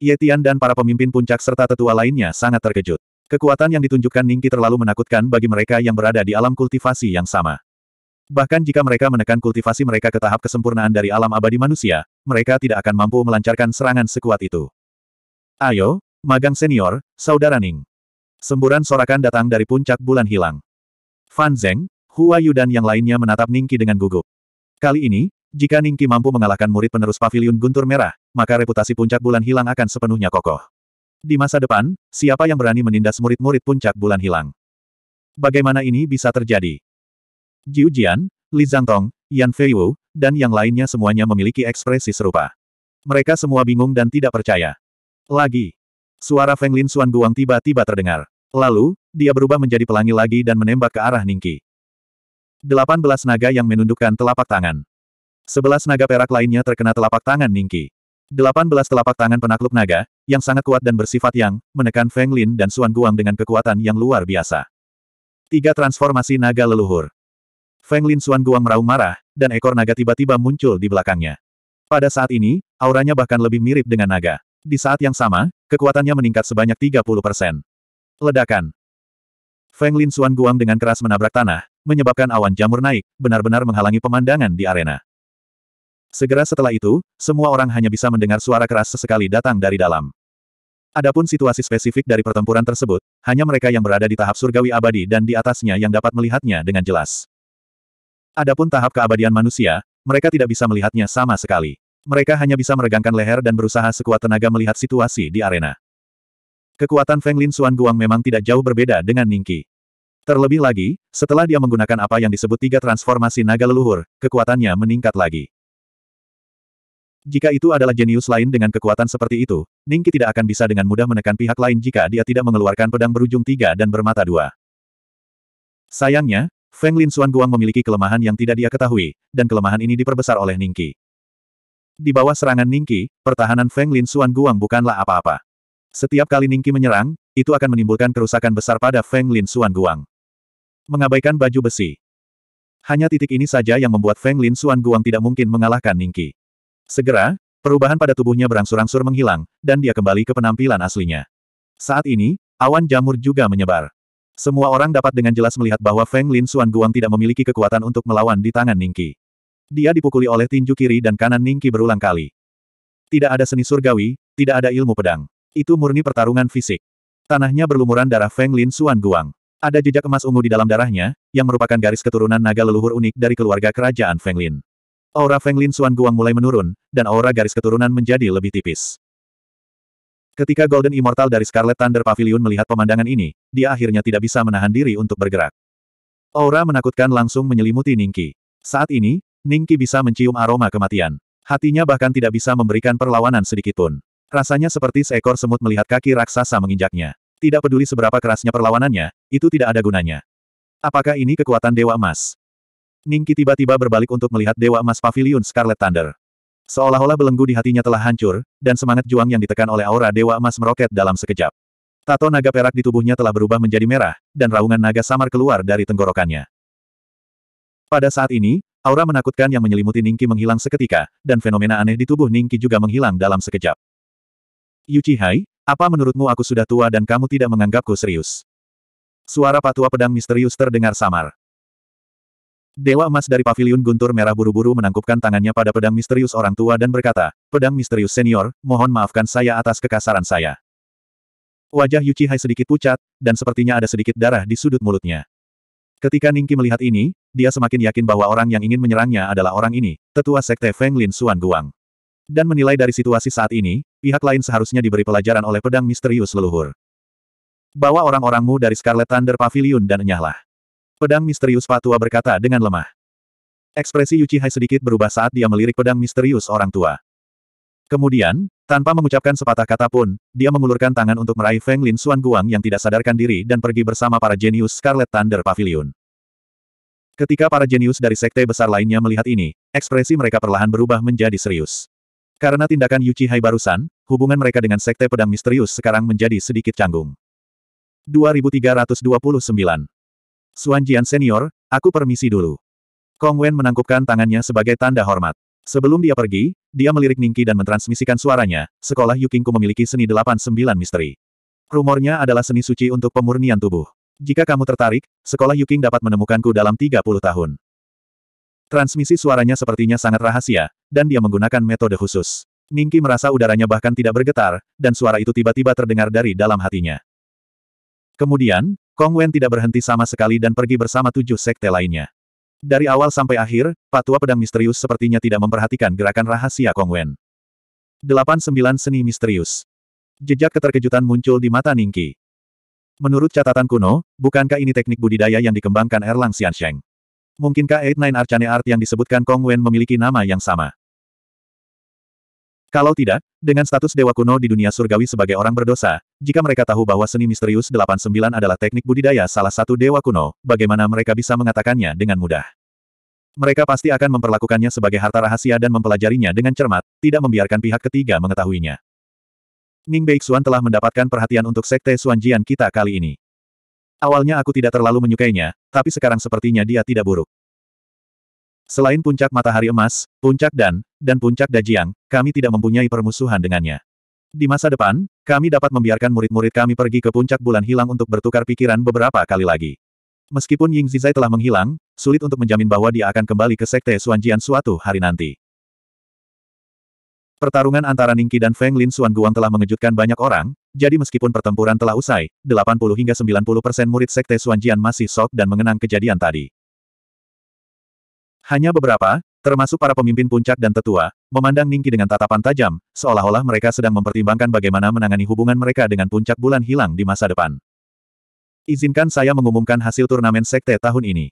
Tian dan para pemimpin puncak serta tetua lainnya sangat terkejut. Kekuatan yang ditunjukkan Ningki terlalu menakutkan bagi mereka yang berada di alam kultivasi yang sama. Bahkan jika mereka menekan kultivasi mereka ke tahap kesempurnaan dari alam abadi manusia, mereka tidak akan mampu melancarkan serangan sekuat itu. Ayo, magang senior, saudara Ning. Semburan sorakan datang dari puncak bulan hilang. Fan Zeng, Hua Yu dan yang lainnya menatap Ningki dengan gugup. Kali ini, jika Ningki mampu mengalahkan murid penerus pavilion Guntur Merah, maka reputasi puncak bulan hilang akan sepenuhnya kokoh. Di masa depan, siapa yang berani menindas murid-murid puncak bulan hilang? Bagaimana ini bisa terjadi? Jiu Jian, Li Zhangtong, Yan Feiwu, dan yang lainnya semuanya memiliki ekspresi serupa. Mereka semua bingung dan tidak percaya. Lagi. Suara Feng Lin Xuan Guang tiba-tiba terdengar. Lalu, dia berubah menjadi pelangi lagi dan menembak ke arah Ningki. Delapan belas naga yang menundukkan telapak tangan. Sebelas naga perak lainnya terkena telapak tangan Ningki. Delapan belas telapak tangan penakluk naga, yang sangat kuat dan bersifat yang, menekan Feng Lin dan Suan Guang dengan kekuatan yang luar biasa. Tiga transformasi naga leluhur. Feng Lin Suan Guang meraung marah, dan ekor naga tiba-tiba muncul di belakangnya. Pada saat ini, auranya bahkan lebih mirip dengan naga. Di saat yang sama, kekuatannya meningkat sebanyak 30 persen. Ledakan. Feng Lin Suan Guang dengan keras menabrak tanah, menyebabkan awan jamur naik, benar-benar menghalangi pemandangan di arena. Segera setelah itu, semua orang hanya bisa mendengar suara keras sesekali datang dari dalam. Adapun situasi spesifik dari pertempuran tersebut, hanya mereka yang berada di tahap surgawi abadi dan di atasnya yang dapat melihatnya dengan jelas. Adapun tahap keabadian manusia, mereka tidak bisa melihatnya sama sekali. Mereka hanya bisa meregangkan leher dan berusaha sekuat tenaga melihat situasi di arena. Kekuatan Feng Lin Xuan Guang memang tidak jauh berbeda dengan Ning Qi. Terlebih lagi, setelah dia menggunakan apa yang disebut tiga transformasi naga leluhur, kekuatannya meningkat lagi. Jika itu adalah jenius lain dengan kekuatan seperti itu, Ning Qi tidak akan bisa dengan mudah menekan pihak lain jika dia tidak mengeluarkan pedang berujung tiga dan bermata dua. Sayangnya, Feng Lin Xuan Guang memiliki kelemahan yang tidak dia ketahui, dan kelemahan ini diperbesar oleh Ning Qi. Di bawah serangan Ning Qi, pertahanan Feng Lin Xuan Guang bukanlah apa-apa. Setiap kali Ningki menyerang, itu akan menimbulkan kerusakan besar pada Feng Lin Xuan Guang. Mengabaikan baju besi. Hanya titik ini saja yang membuat Feng Lin Xuan Guang tidak mungkin mengalahkan Ningki. Segera, perubahan pada tubuhnya berangsur-angsur menghilang, dan dia kembali ke penampilan aslinya. Saat ini, awan jamur juga menyebar. Semua orang dapat dengan jelas melihat bahwa Feng Lin Xuan Guang tidak memiliki kekuatan untuk melawan di tangan Ningki. Dia dipukuli oleh tinju kiri dan kanan Ningki berulang kali. Tidak ada seni surgawi, tidak ada ilmu pedang. Itu murni pertarungan fisik. Tanahnya berlumuran darah Feng Lin Suan Guang. Ada jejak emas ungu di dalam darahnya, yang merupakan garis keturunan naga leluhur unik dari keluarga kerajaan Feng Lin. Aura Feng Lin Suan Guang mulai menurun, dan aura garis keturunan menjadi lebih tipis. Ketika Golden Immortal dari Scarlet Thunder Pavilion melihat pemandangan ini, dia akhirnya tidak bisa menahan diri untuk bergerak. Aura menakutkan langsung menyelimuti Ningki. Saat ini, Ningki bisa mencium aroma kematian. Hatinya bahkan tidak bisa memberikan perlawanan sedikitpun. Rasanya seperti seekor semut melihat kaki raksasa menginjaknya. Tidak peduli seberapa kerasnya perlawanannya, itu tidak ada gunanya. Apakah ini kekuatan Dewa Emas? Ningki tiba-tiba berbalik untuk melihat Dewa Emas pavilion Scarlet Thunder. Seolah-olah belenggu di hatinya telah hancur, dan semangat juang yang ditekan oleh aura Dewa Emas meroket dalam sekejap. Tato naga perak di tubuhnya telah berubah menjadi merah, dan raungan naga samar keluar dari tenggorokannya. Pada saat ini, aura menakutkan yang menyelimuti Ningki menghilang seketika, dan fenomena aneh di tubuh Ningki juga menghilang dalam sekejap. Hai, apa menurutmu aku sudah tua dan kamu tidak menganggapku serius? Suara patua pedang misterius terdengar samar. Dewa emas dari paviliun guntur merah buru-buru menangkupkan tangannya pada pedang misterius orang tua dan berkata, Pedang misterius senior, mohon maafkan saya atas kekasaran saya. Wajah Hai sedikit pucat, dan sepertinya ada sedikit darah di sudut mulutnya. Ketika Ningki melihat ini, dia semakin yakin bahwa orang yang ingin menyerangnya adalah orang ini, tetua sekte Feng Lin Suan Guang. Dan menilai dari situasi saat ini, pihak lain seharusnya diberi pelajaran oleh pedang misterius leluhur. Bawa orang-orangmu dari Scarlet Thunder Pavilion dan enyahlah. Pedang misterius Patua berkata dengan lemah. Ekspresi Yuchi Hai sedikit berubah saat dia melirik pedang misterius orang tua. Kemudian, tanpa mengucapkan sepatah kata pun, dia mengulurkan tangan untuk meraih Feng Lin Xuan Guang yang tidak sadarkan diri dan pergi bersama para jenius Scarlet Thunder Pavilion. Ketika para jenius dari sekte besar lainnya melihat ini, ekspresi mereka perlahan berubah menjadi serius. Karena tindakan Yu Hai barusan, hubungan mereka dengan Sekte Pedang Misterius sekarang menjadi sedikit canggung. 2329. Suan Jian Senior, aku permisi dulu. Kong Wen menangkupkan tangannya sebagai tanda hormat. Sebelum dia pergi, dia melirik Ningki dan mentransmisikan suaranya, sekolah Yukingku memiliki seni 89 misteri. Rumornya adalah seni suci untuk pemurnian tubuh. Jika kamu tertarik, sekolah Yuking dapat menemukanku dalam 30 tahun. Transmisi suaranya sepertinya sangat rahasia, dan dia menggunakan metode khusus. Ningki merasa udaranya bahkan tidak bergetar, dan suara itu tiba-tiba terdengar dari dalam hatinya. Kemudian, Kong Wen tidak berhenti sama sekali dan pergi bersama tujuh sekte lainnya. Dari awal sampai akhir, Patua Pedang Misterius sepertinya tidak memperhatikan gerakan rahasia Kong Wen. 89 Seni Misterius Jejak keterkejutan muncul di mata Ningki. Menurut catatan kuno, bukankah ini teknik budidaya yang dikembangkan Erlang Xiansheng? Mungkinkah Eight Nine Arcane Art yang disebutkan Kong Wen memiliki nama yang sama? Kalau tidak, dengan status dewa kuno di dunia surgawi sebagai orang berdosa, jika mereka tahu bahwa seni misterius 89 adalah teknik budidaya salah satu dewa kuno, bagaimana mereka bisa mengatakannya dengan mudah? Mereka pasti akan memperlakukannya sebagai harta rahasia dan mempelajarinya dengan cermat, tidak membiarkan pihak ketiga mengetahuinya. Ning Beixuan telah mendapatkan perhatian untuk Sekte Suanjian kita kali ini. Awalnya aku tidak terlalu menyukainya, tapi sekarang sepertinya dia tidak buruk. Selain puncak matahari emas, puncak dan, dan puncak dajiang, kami tidak mempunyai permusuhan dengannya. Di masa depan, kami dapat membiarkan murid-murid kami pergi ke puncak bulan hilang untuk bertukar pikiran beberapa kali lagi. Meskipun Ying Zizai telah menghilang, sulit untuk menjamin bahwa dia akan kembali ke sekte Suanjian suatu hari nanti. Pertarungan antara Ningqi dan Feng Lin Suan Guang telah mengejutkan banyak orang, jadi meskipun pertempuran telah usai, 80 hingga 90 persen murid Sekte Suanjian masih sok dan mengenang kejadian tadi. Hanya beberapa, termasuk para pemimpin puncak dan tetua, memandang Ningki dengan tatapan tajam, seolah-olah mereka sedang mempertimbangkan bagaimana menangani hubungan mereka dengan puncak bulan hilang di masa depan. Izinkan saya mengumumkan hasil turnamen Sekte tahun ini.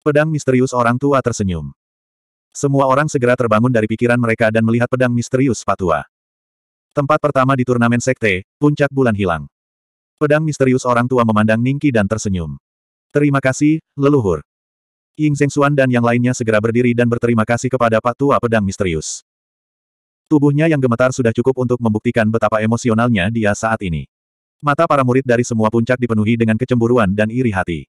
Pedang misterius orang tua tersenyum. Semua orang segera terbangun dari pikiran mereka dan melihat pedang misterius patua. Tempat pertama di turnamen sekte, puncak bulan hilang. Pedang misterius orang tua memandang Ningki dan tersenyum. Terima kasih, leluhur. Ying Xuan dan yang lainnya segera berdiri dan berterima kasih kepada Pak Tua Pedang Misterius. Tubuhnya yang gemetar sudah cukup untuk membuktikan betapa emosionalnya dia saat ini. Mata para murid dari semua puncak dipenuhi dengan kecemburuan dan iri hati.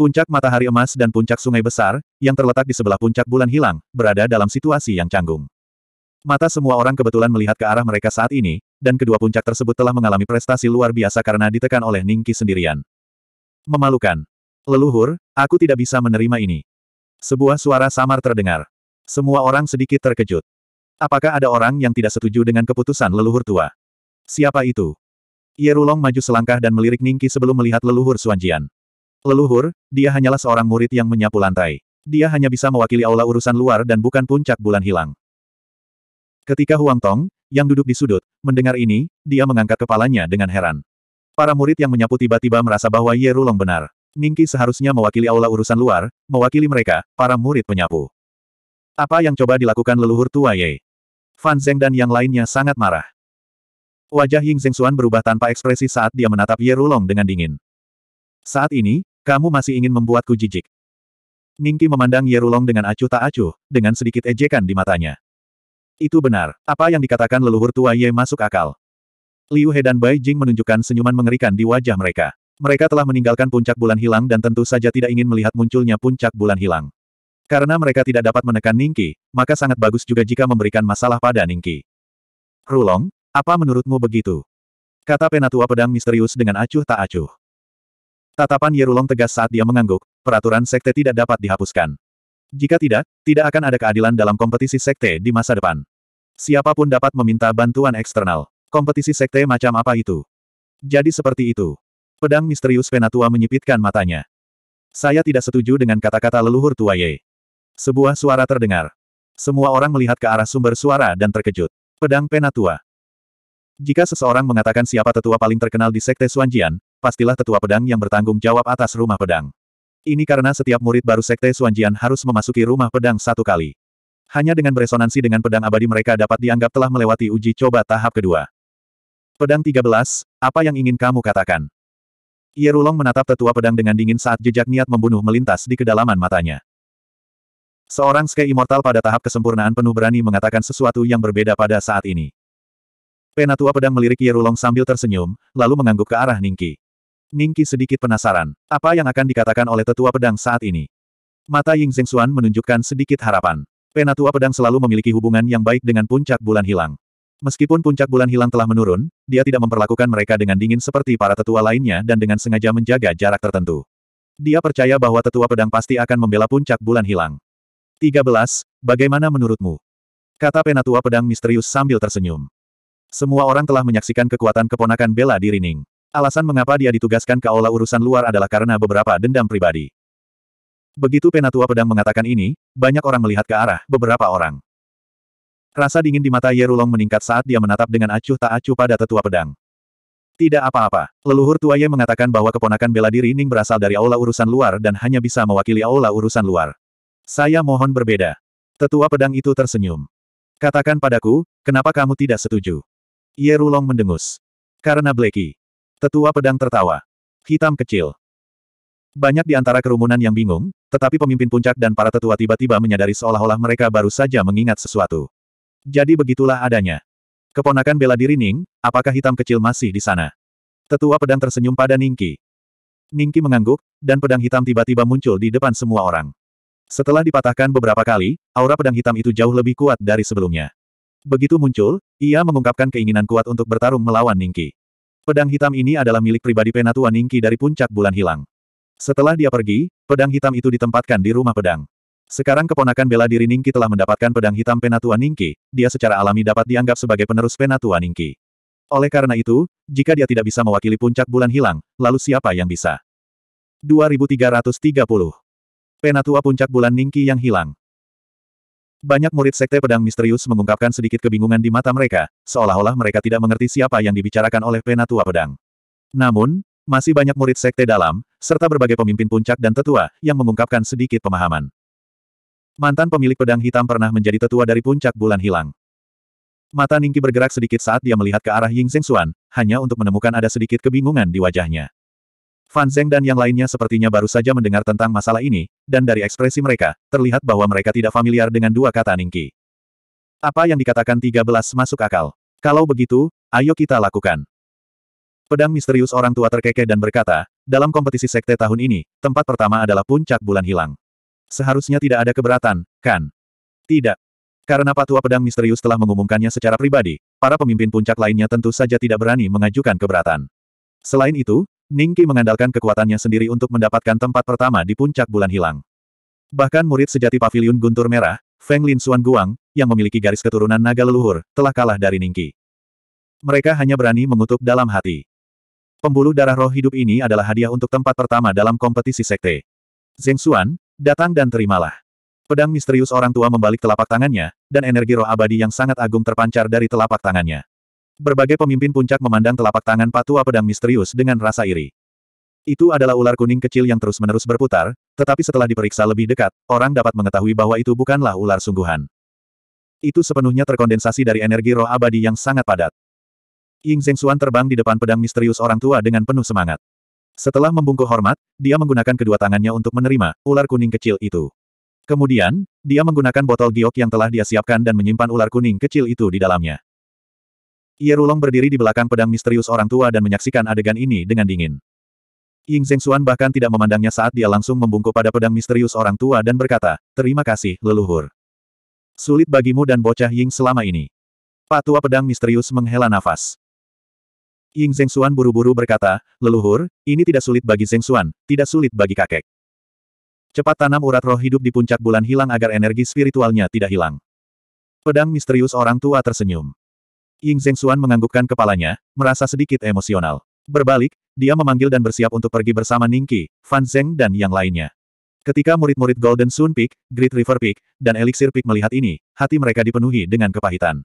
Puncak matahari emas dan puncak sungai besar, yang terletak di sebelah puncak bulan hilang, berada dalam situasi yang canggung. Mata semua orang kebetulan melihat ke arah mereka saat ini, dan kedua puncak tersebut telah mengalami prestasi luar biasa karena ditekan oleh Ningki sendirian. Memalukan. Leluhur, aku tidak bisa menerima ini. Sebuah suara samar terdengar. Semua orang sedikit terkejut. Apakah ada orang yang tidak setuju dengan keputusan leluhur tua? Siapa itu? Yerulong maju selangkah dan melirik Ningki sebelum melihat leluhur Suanjian. Leluhur, dia hanyalah seorang murid yang menyapu lantai. Dia hanya bisa mewakili aula urusan luar dan bukan puncak bulan hilang. Ketika Huang Tong, yang duduk di sudut, mendengar ini, dia mengangkat kepalanya dengan heran. Para murid yang menyapu tiba-tiba merasa bahwa Ye Rulong benar. Ningki seharusnya mewakili aula urusan luar, mewakili mereka, para murid penyapu. Apa yang coba dilakukan leluhur tua Ye? Fan Zeng dan yang lainnya sangat marah. Wajah Ying Xuan berubah tanpa ekspresi saat dia menatap Ye Rulong dengan dingin. Saat ini, kamu masih ingin membuatku jijik. Ningki memandang Ye Rulong dengan acuh tak acuh, dengan sedikit ejekan di matanya. Itu benar. Apa yang dikatakan leluhur tua Ye masuk akal. Liu He dan Bai Jing menunjukkan senyuman mengerikan di wajah mereka. Mereka telah meninggalkan puncak bulan hilang dan tentu saja tidak ingin melihat munculnya puncak bulan hilang. Karena mereka tidak dapat menekan Ningki, maka sangat bagus juga jika memberikan masalah pada Ningki. Rulong, apa menurutmu begitu? Kata penatua pedang misterius dengan acuh tak acuh. Tatapan Yerulong tegas saat dia mengangguk, peraturan sekte tidak dapat dihapuskan. Jika tidak, tidak akan ada keadilan dalam kompetisi sekte di masa depan. Siapapun dapat meminta bantuan eksternal. Kompetisi sekte macam apa itu? Jadi seperti itu. Pedang misterius Penatua menyipitkan matanya. Saya tidak setuju dengan kata-kata leluhur tua Ye. Sebuah suara terdengar. Semua orang melihat ke arah sumber suara dan terkejut. Pedang Penatua. Jika seseorang mengatakan siapa tetua paling terkenal di Sekte Suanjian, pastilah tetua pedang yang bertanggung jawab atas rumah pedang. Ini karena setiap murid baru Sekte Suanjian harus memasuki rumah pedang satu kali. Hanya dengan beresonansi dengan pedang abadi mereka dapat dianggap telah melewati uji coba tahap kedua. Pedang 13, apa yang ingin kamu katakan? Yerulong menatap tetua pedang dengan dingin saat jejak niat membunuh melintas di kedalaman matanya. Seorang Ske Immortal pada tahap kesempurnaan penuh berani mengatakan sesuatu yang berbeda pada saat ini. Penatua pedang melirik Yerulong sambil tersenyum, lalu mengangguk ke arah Ningki. Ningki sedikit penasaran. Apa yang akan dikatakan oleh tetua pedang saat ini? Mata Ying Xuan menunjukkan sedikit harapan. Penatua pedang selalu memiliki hubungan yang baik dengan puncak bulan hilang. Meskipun puncak bulan hilang telah menurun, dia tidak memperlakukan mereka dengan dingin seperti para tetua lainnya dan dengan sengaja menjaga jarak tertentu. Dia percaya bahwa tetua pedang pasti akan membela puncak bulan hilang. 13. Bagaimana menurutmu? Kata penatua pedang misterius sambil tersenyum. Semua orang telah menyaksikan kekuatan keponakan bela diri Ning. Alasan mengapa dia ditugaskan ke aula urusan luar adalah karena beberapa dendam pribadi. Begitu Penatua Pedang mengatakan ini, banyak orang melihat ke arah beberapa orang. Rasa dingin di mata Yerulong meningkat saat dia menatap dengan acuh tak acuh pada tetua pedang. Tidak apa-apa, leluhur tua Ye mengatakan bahwa keponakan bela diri Ning berasal dari aula urusan luar dan hanya bisa mewakili aula urusan luar. Saya mohon berbeda. Tetua pedang itu tersenyum. Katakan padaku, kenapa kamu tidak setuju? Yerulong mendengus. Karena Bleki. Tetua pedang tertawa. Hitam kecil. Banyak di antara kerumunan yang bingung, tetapi pemimpin puncak dan para tetua tiba-tiba menyadari seolah-olah mereka baru saja mengingat sesuatu. Jadi begitulah adanya. Keponakan bela diri Ning, apakah hitam kecil masih di sana? Tetua pedang tersenyum pada Ningki. Ningki mengangguk, dan pedang hitam tiba-tiba muncul di depan semua orang. Setelah dipatahkan beberapa kali, aura pedang hitam itu jauh lebih kuat dari sebelumnya. Begitu muncul, ia mengungkapkan keinginan kuat untuk bertarung melawan Ningki. Pedang hitam ini adalah milik pribadi Penatua Ningki dari puncak bulan hilang. Setelah dia pergi, pedang hitam itu ditempatkan di rumah pedang. Sekarang keponakan bela diri Ningki telah mendapatkan pedang hitam Penatua Ningki, dia secara alami dapat dianggap sebagai penerus Penatua Ningki. Oleh karena itu, jika dia tidak bisa mewakili puncak bulan hilang, lalu siapa yang bisa? 2330 Penatua puncak bulan Ningki yang hilang banyak murid sekte pedang misterius mengungkapkan sedikit kebingungan di mata mereka, seolah-olah mereka tidak mengerti siapa yang dibicarakan oleh penatua pedang. Namun, masih banyak murid sekte dalam, serta berbagai pemimpin puncak dan tetua, yang mengungkapkan sedikit pemahaman. Mantan pemilik pedang hitam pernah menjadi tetua dari puncak bulan hilang. Mata Ningki bergerak sedikit saat dia melihat ke arah Ying Zhengxuan, hanya untuk menemukan ada sedikit kebingungan di wajahnya. Fan Zeng dan yang lainnya sepertinya baru saja mendengar tentang masalah ini, dan dari ekspresi mereka, terlihat bahwa mereka tidak familiar dengan dua kata Ningki. Apa yang dikatakan 13 masuk akal. Kalau begitu, ayo kita lakukan. Pedang misterius orang tua terkekeh dan berkata, dalam kompetisi sekte tahun ini, tempat pertama adalah puncak bulan hilang. Seharusnya tidak ada keberatan, kan? Tidak. Karena Patua Pedang Misterius telah mengumumkannya secara pribadi, para pemimpin puncak lainnya tentu saja tidak berani mengajukan keberatan. Selain itu, Ningki mengandalkan kekuatannya sendiri untuk mendapatkan tempat pertama di puncak bulan hilang. Bahkan murid sejati Paviliun guntur merah, Feng Lin Xuan Guang, yang memiliki garis keturunan naga leluhur, telah kalah dari Ningki. Mereka hanya berani mengutuk dalam hati. Pembuluh darah roh hidup ini adalah hadiah untuk tempat pertama dalam kompetisi sekte. Zeng Xuan, datang dan terimalah. Pedang misterius orang tua membalik telapak tangannya, dan energi roh abadi yang sangat agung terpancar dari telapak tangannya. Berbagai pemimpin puncak memandang telapak tangan patua pedang misterius dengan rasa iri. Itu adalah ular kuning kecil yang terus-menerus berputar, tetapi setelah diperiksa lebih dekat, orang dapat mengetahui bahwa itu bukanlah ular sungguhan. Itu sepenuhnya terkondensasi dari energi roh abadi yang sangat padat. Ying Zhengxuan terbang di depan pedang misterius orang tua dengan penuh semangat. Setelah membungkuk hormat, dia menggunakan kedua tangannya untuk menerima ular kuning kecil itu. Kemudian, dia menggunakan botol giok yang telah dia siapkan dan menyimpan ular kuning kecil itu di dalamnya. Yerulong berdiri di belakang pedang misterius orang tua dan menyaksikan adegan ini dengan dingin. Ying Zhengxuan bahkan tidak memandangnya saat dia langsung membungkuk pada pedang misterius orang tua dan berkata, Terima kasih, leluhur. Sulit bagimu dan bocah Ying selama ini. Pak tua pedang misterius menghela nafas. Ying Zhengxuan buru-buru berkata, Leluhur, ini tidak sulit bagi Zhengxuan, tidak sulit bagi kakek. Cepat tanam urat roh hidup di puncak bulan hilang agar energi spiritualnya tidak hilang. Pedang misterius orang tua tersenyum. Ying Zhengxuan menganggukkan kepalanya, merasa sedikit emosional. Berbalik, dia memanggil dan bersiap untuk pergi bersama Ningqi, Fan Zheng dan yang lainnya. Ketika murid-murid Golden Sun Peak, Great River Peak, dan Elixir Peak melihat ini, hati mereka dipenuhi dengan kepahitan.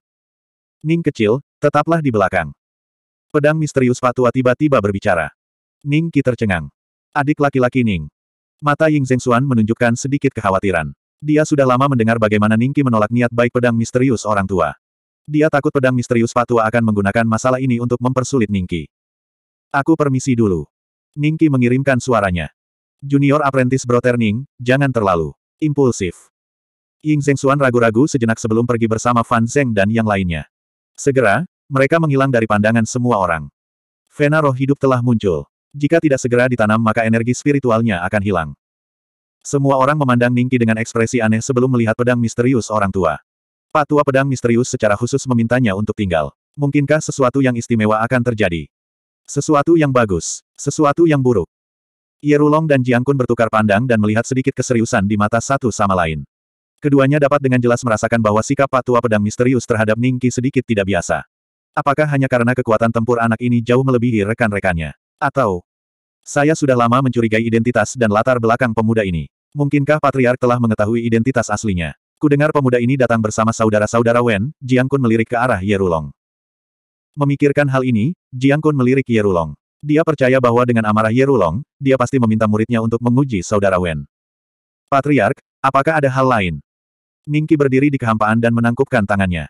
Ning kecil, tetaplah di belakang. Pedang misterius Patua tiba-tiba berbicara. Ning Qi tercengang. Adik laki-laki Ning. Mata Ying Zhengxuan menunjukkan sedikit kekhawatiran. Dia sudah lama mendengar bagaimana Ningqi menolak niat baik pedang misterius orang tua. Dia takut pedang misterius Patua akan menggunakan masalah ini untuk mempersulit Ningki. Aku permisi dulu. Ningki mengirimkan suaranya. Junior apprentice Broter Ning, jangan terlalu impulsif. Ying Zhengxuan ragu-ragu sejenak sebelum pergi bersama Fan Zeng dan yang lainnya. Segera, mereka menghilang dari pandangan semua orang. Vena roh hidup telah muncul. Jika tidak segera ditanam maka energi spiritualnya akan hilang. Semua orang memandang Ningki dengan ekspresi aneh sebelum melihat pedang misterius orang tua. Pak Tua Pedang Misterius secara khusus memintanya untuk tinggal. Mungkinkah sesuatu yang istimewa akan terjadi? Sesuatu yang bagus, sesuatu yang buruk. Yerulong dan Jiangkun bertukar pandang dan melihat sedikit keseriusan di mata satu sama lain. Keduanya dapat dengan jelas merasakan bahwa sikap Pak Tua Pedang Misterius terhadap Ningki sedikit tidak biasa. Apakah hanya karena kekuatan tempur anak ini jauh melebihi rekan-rekannya? Atau, saya sudah lama mencurigai identitas dan latar belakang pemuda ini. Mungkinkah Patriark telah mengetahui identitas aslinya? Kudengar pemuda ini datang bersama saudara-saudara Wen, Jiang Kun melirik ke arah Yerulong. Memikirkan hal ini, Jiang Kun melirik Yerulong. Dia percaya bahwa dengan amarah Yerulong, dia pasti meminta muridnya untuk menguji saudara Wen. Patriark, apakah ada hal lain? Ningki berdiri di kehampaan dan menangkupkan tangannya.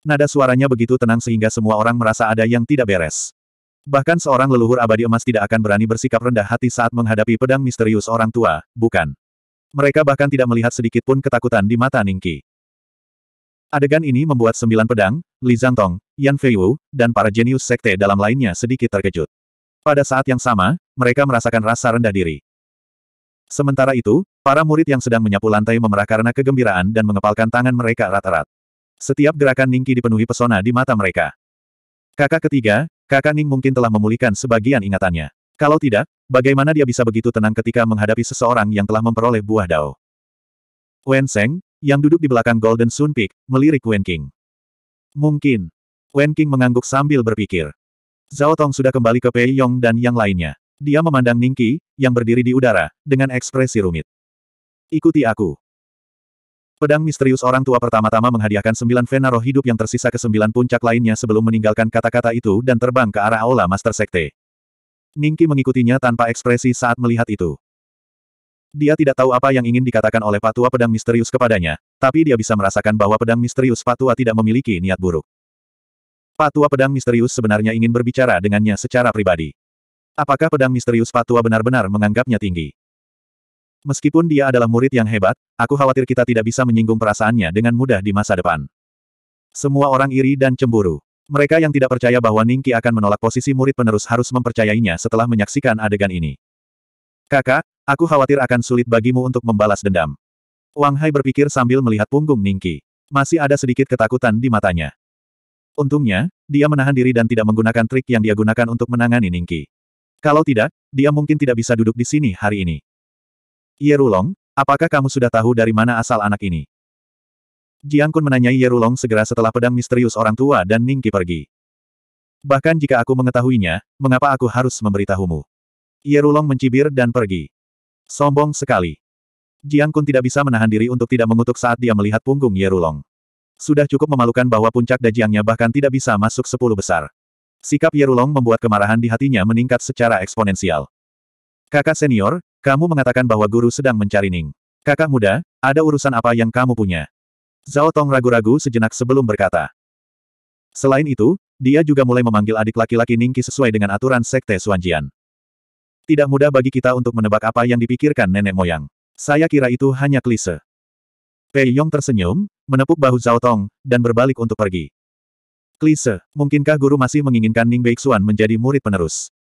Nada suaranya begitu tenang sehingga semua orang merasa ada yang tidak beres. Bahkan seorang leluhur abadi emas tidak akan berani bersikap rendah hati saat menghadapi pedang misterius orang tua, bukan? Mereka bahkan tidak melihat sedikit pun ketakutan di mata Ningki. Adegan ini membuat sembilan pedang, Li Zhangtong, Yan Feiwu, dan para jenius sekte dalam lainnya sedikit terkejut. Pada saat yang sama, mereka merasakan rasa rendah diri. Sementara itu, para murid yang sedang menyapu lantai memerah karena kegembiraan dan mengepalkan tangan mereka erat-erat. Setiap gerakan Ningki dipenuhi pesona di mata mereka. Kakak ketiga, kakak Ning mungkin telah memulihkan sebagian ingatannya. Kalau tidak, bagaimana dia bisa begitu tenang ketika menghadapi seseorang yang telah memperoleh buah dao? Wen Seng, yang duduk di belakang Golden Sun Peak, melirik Wen King. Mungkin. Wen King mengangguk sambil berpikir. Zhao Tong sudah kembali ke Pei Yong dan yang lainnya. Dia memandang Ningqi, yang berdiri di udara, dengan ekspresi rumit. Ikuti aku. Pedang misterius orang tua pertama-tama menghadiahkan sembilan vena roh hidup yang tersisa ke sembilan puncak lainnya sebelum meninggalkan kata-kata itu dan terbang ke arah Aula Master Sekte. Ningki mengikutinya tanpa ekspresi saat melihat itu. Dia tidak tahu apa yang ingin dikatakan oleh patua pedang misterius kepadanya, tapi dia bisa merasakan bahwa pedang misterius patua tidak memiliki niat buruk. Patua pedang misterius sebenarnya ingin berbicara dengannya secara pribadi. Apakah pedang misterius patua benar-benar menganggapnya tinggi? Meskipun dia adalah murid yang hebat, aku khawatir kita tidak bisa menyinggung perasaannya dengan mudah di masa depan. Semua orang iri dan cemburu. Mereka yang tidak percaya bahwa Ningki akan menolak posisi murid penerus harus mempercayainya setelah menyaksikan adegan ini. Kakak, aku khawatir akan sulit bagimu untuk membalas dendam. Wang Hai berpikir sambil melihat punggung Ningki. Masih ada sedikit ketakutan di matanya. Untungnya, dia menahan diri dan tidak menggunakan trik yang dia gunakan untuk menangani Ningki. Kalau tidak, dia mungkin tidak bisa duduk di sini hari ini. Yerulong, apakah kamu sudah tahu dari mana asal anak ini? Jiang Kun menanyai Yerulong segera setelah pedang misterius orang tua dan Ningki pergi. Bahkan jika aku mengetahuinya, mengapa aku harus memberitahumu? Yerulong mencibir dan pergi. Sombong sekali. Jiang Kun tidak bisa menahan diri untuk tidak mengutuk saat dia melihat punggung Yerulong. Sudah cukup memalukan bahwa puncak dajiangnya bahkan tidak bisa masuk sepuluh besar. Sikap Yerulong membuat kemarahan di hatinya meningkat secara eksponensial. Kakak senior, kamu mengatakan bahwa guru sedang mencari Ning. Kakak muda, ada urusan apa yang kamu punya? Zhao Tong ragu-ragu sejenak sebelum berkata. Selain itu, dia juga mulai memanggil adik laki-laki Ningki sesuai dengan aturan Sekte Suanjian. Tidak mudah bagi kita untuk menebak apa yang dipikirkan nenek moyang. Saya kira itu hanya klise. Pei Yong tersenyum, menepuk bahu Zhao Tong, dan berbalik untuk pergi. Klise, mungkinkah guru masih menginginkan Ning Beixuan menjadi murid penerus?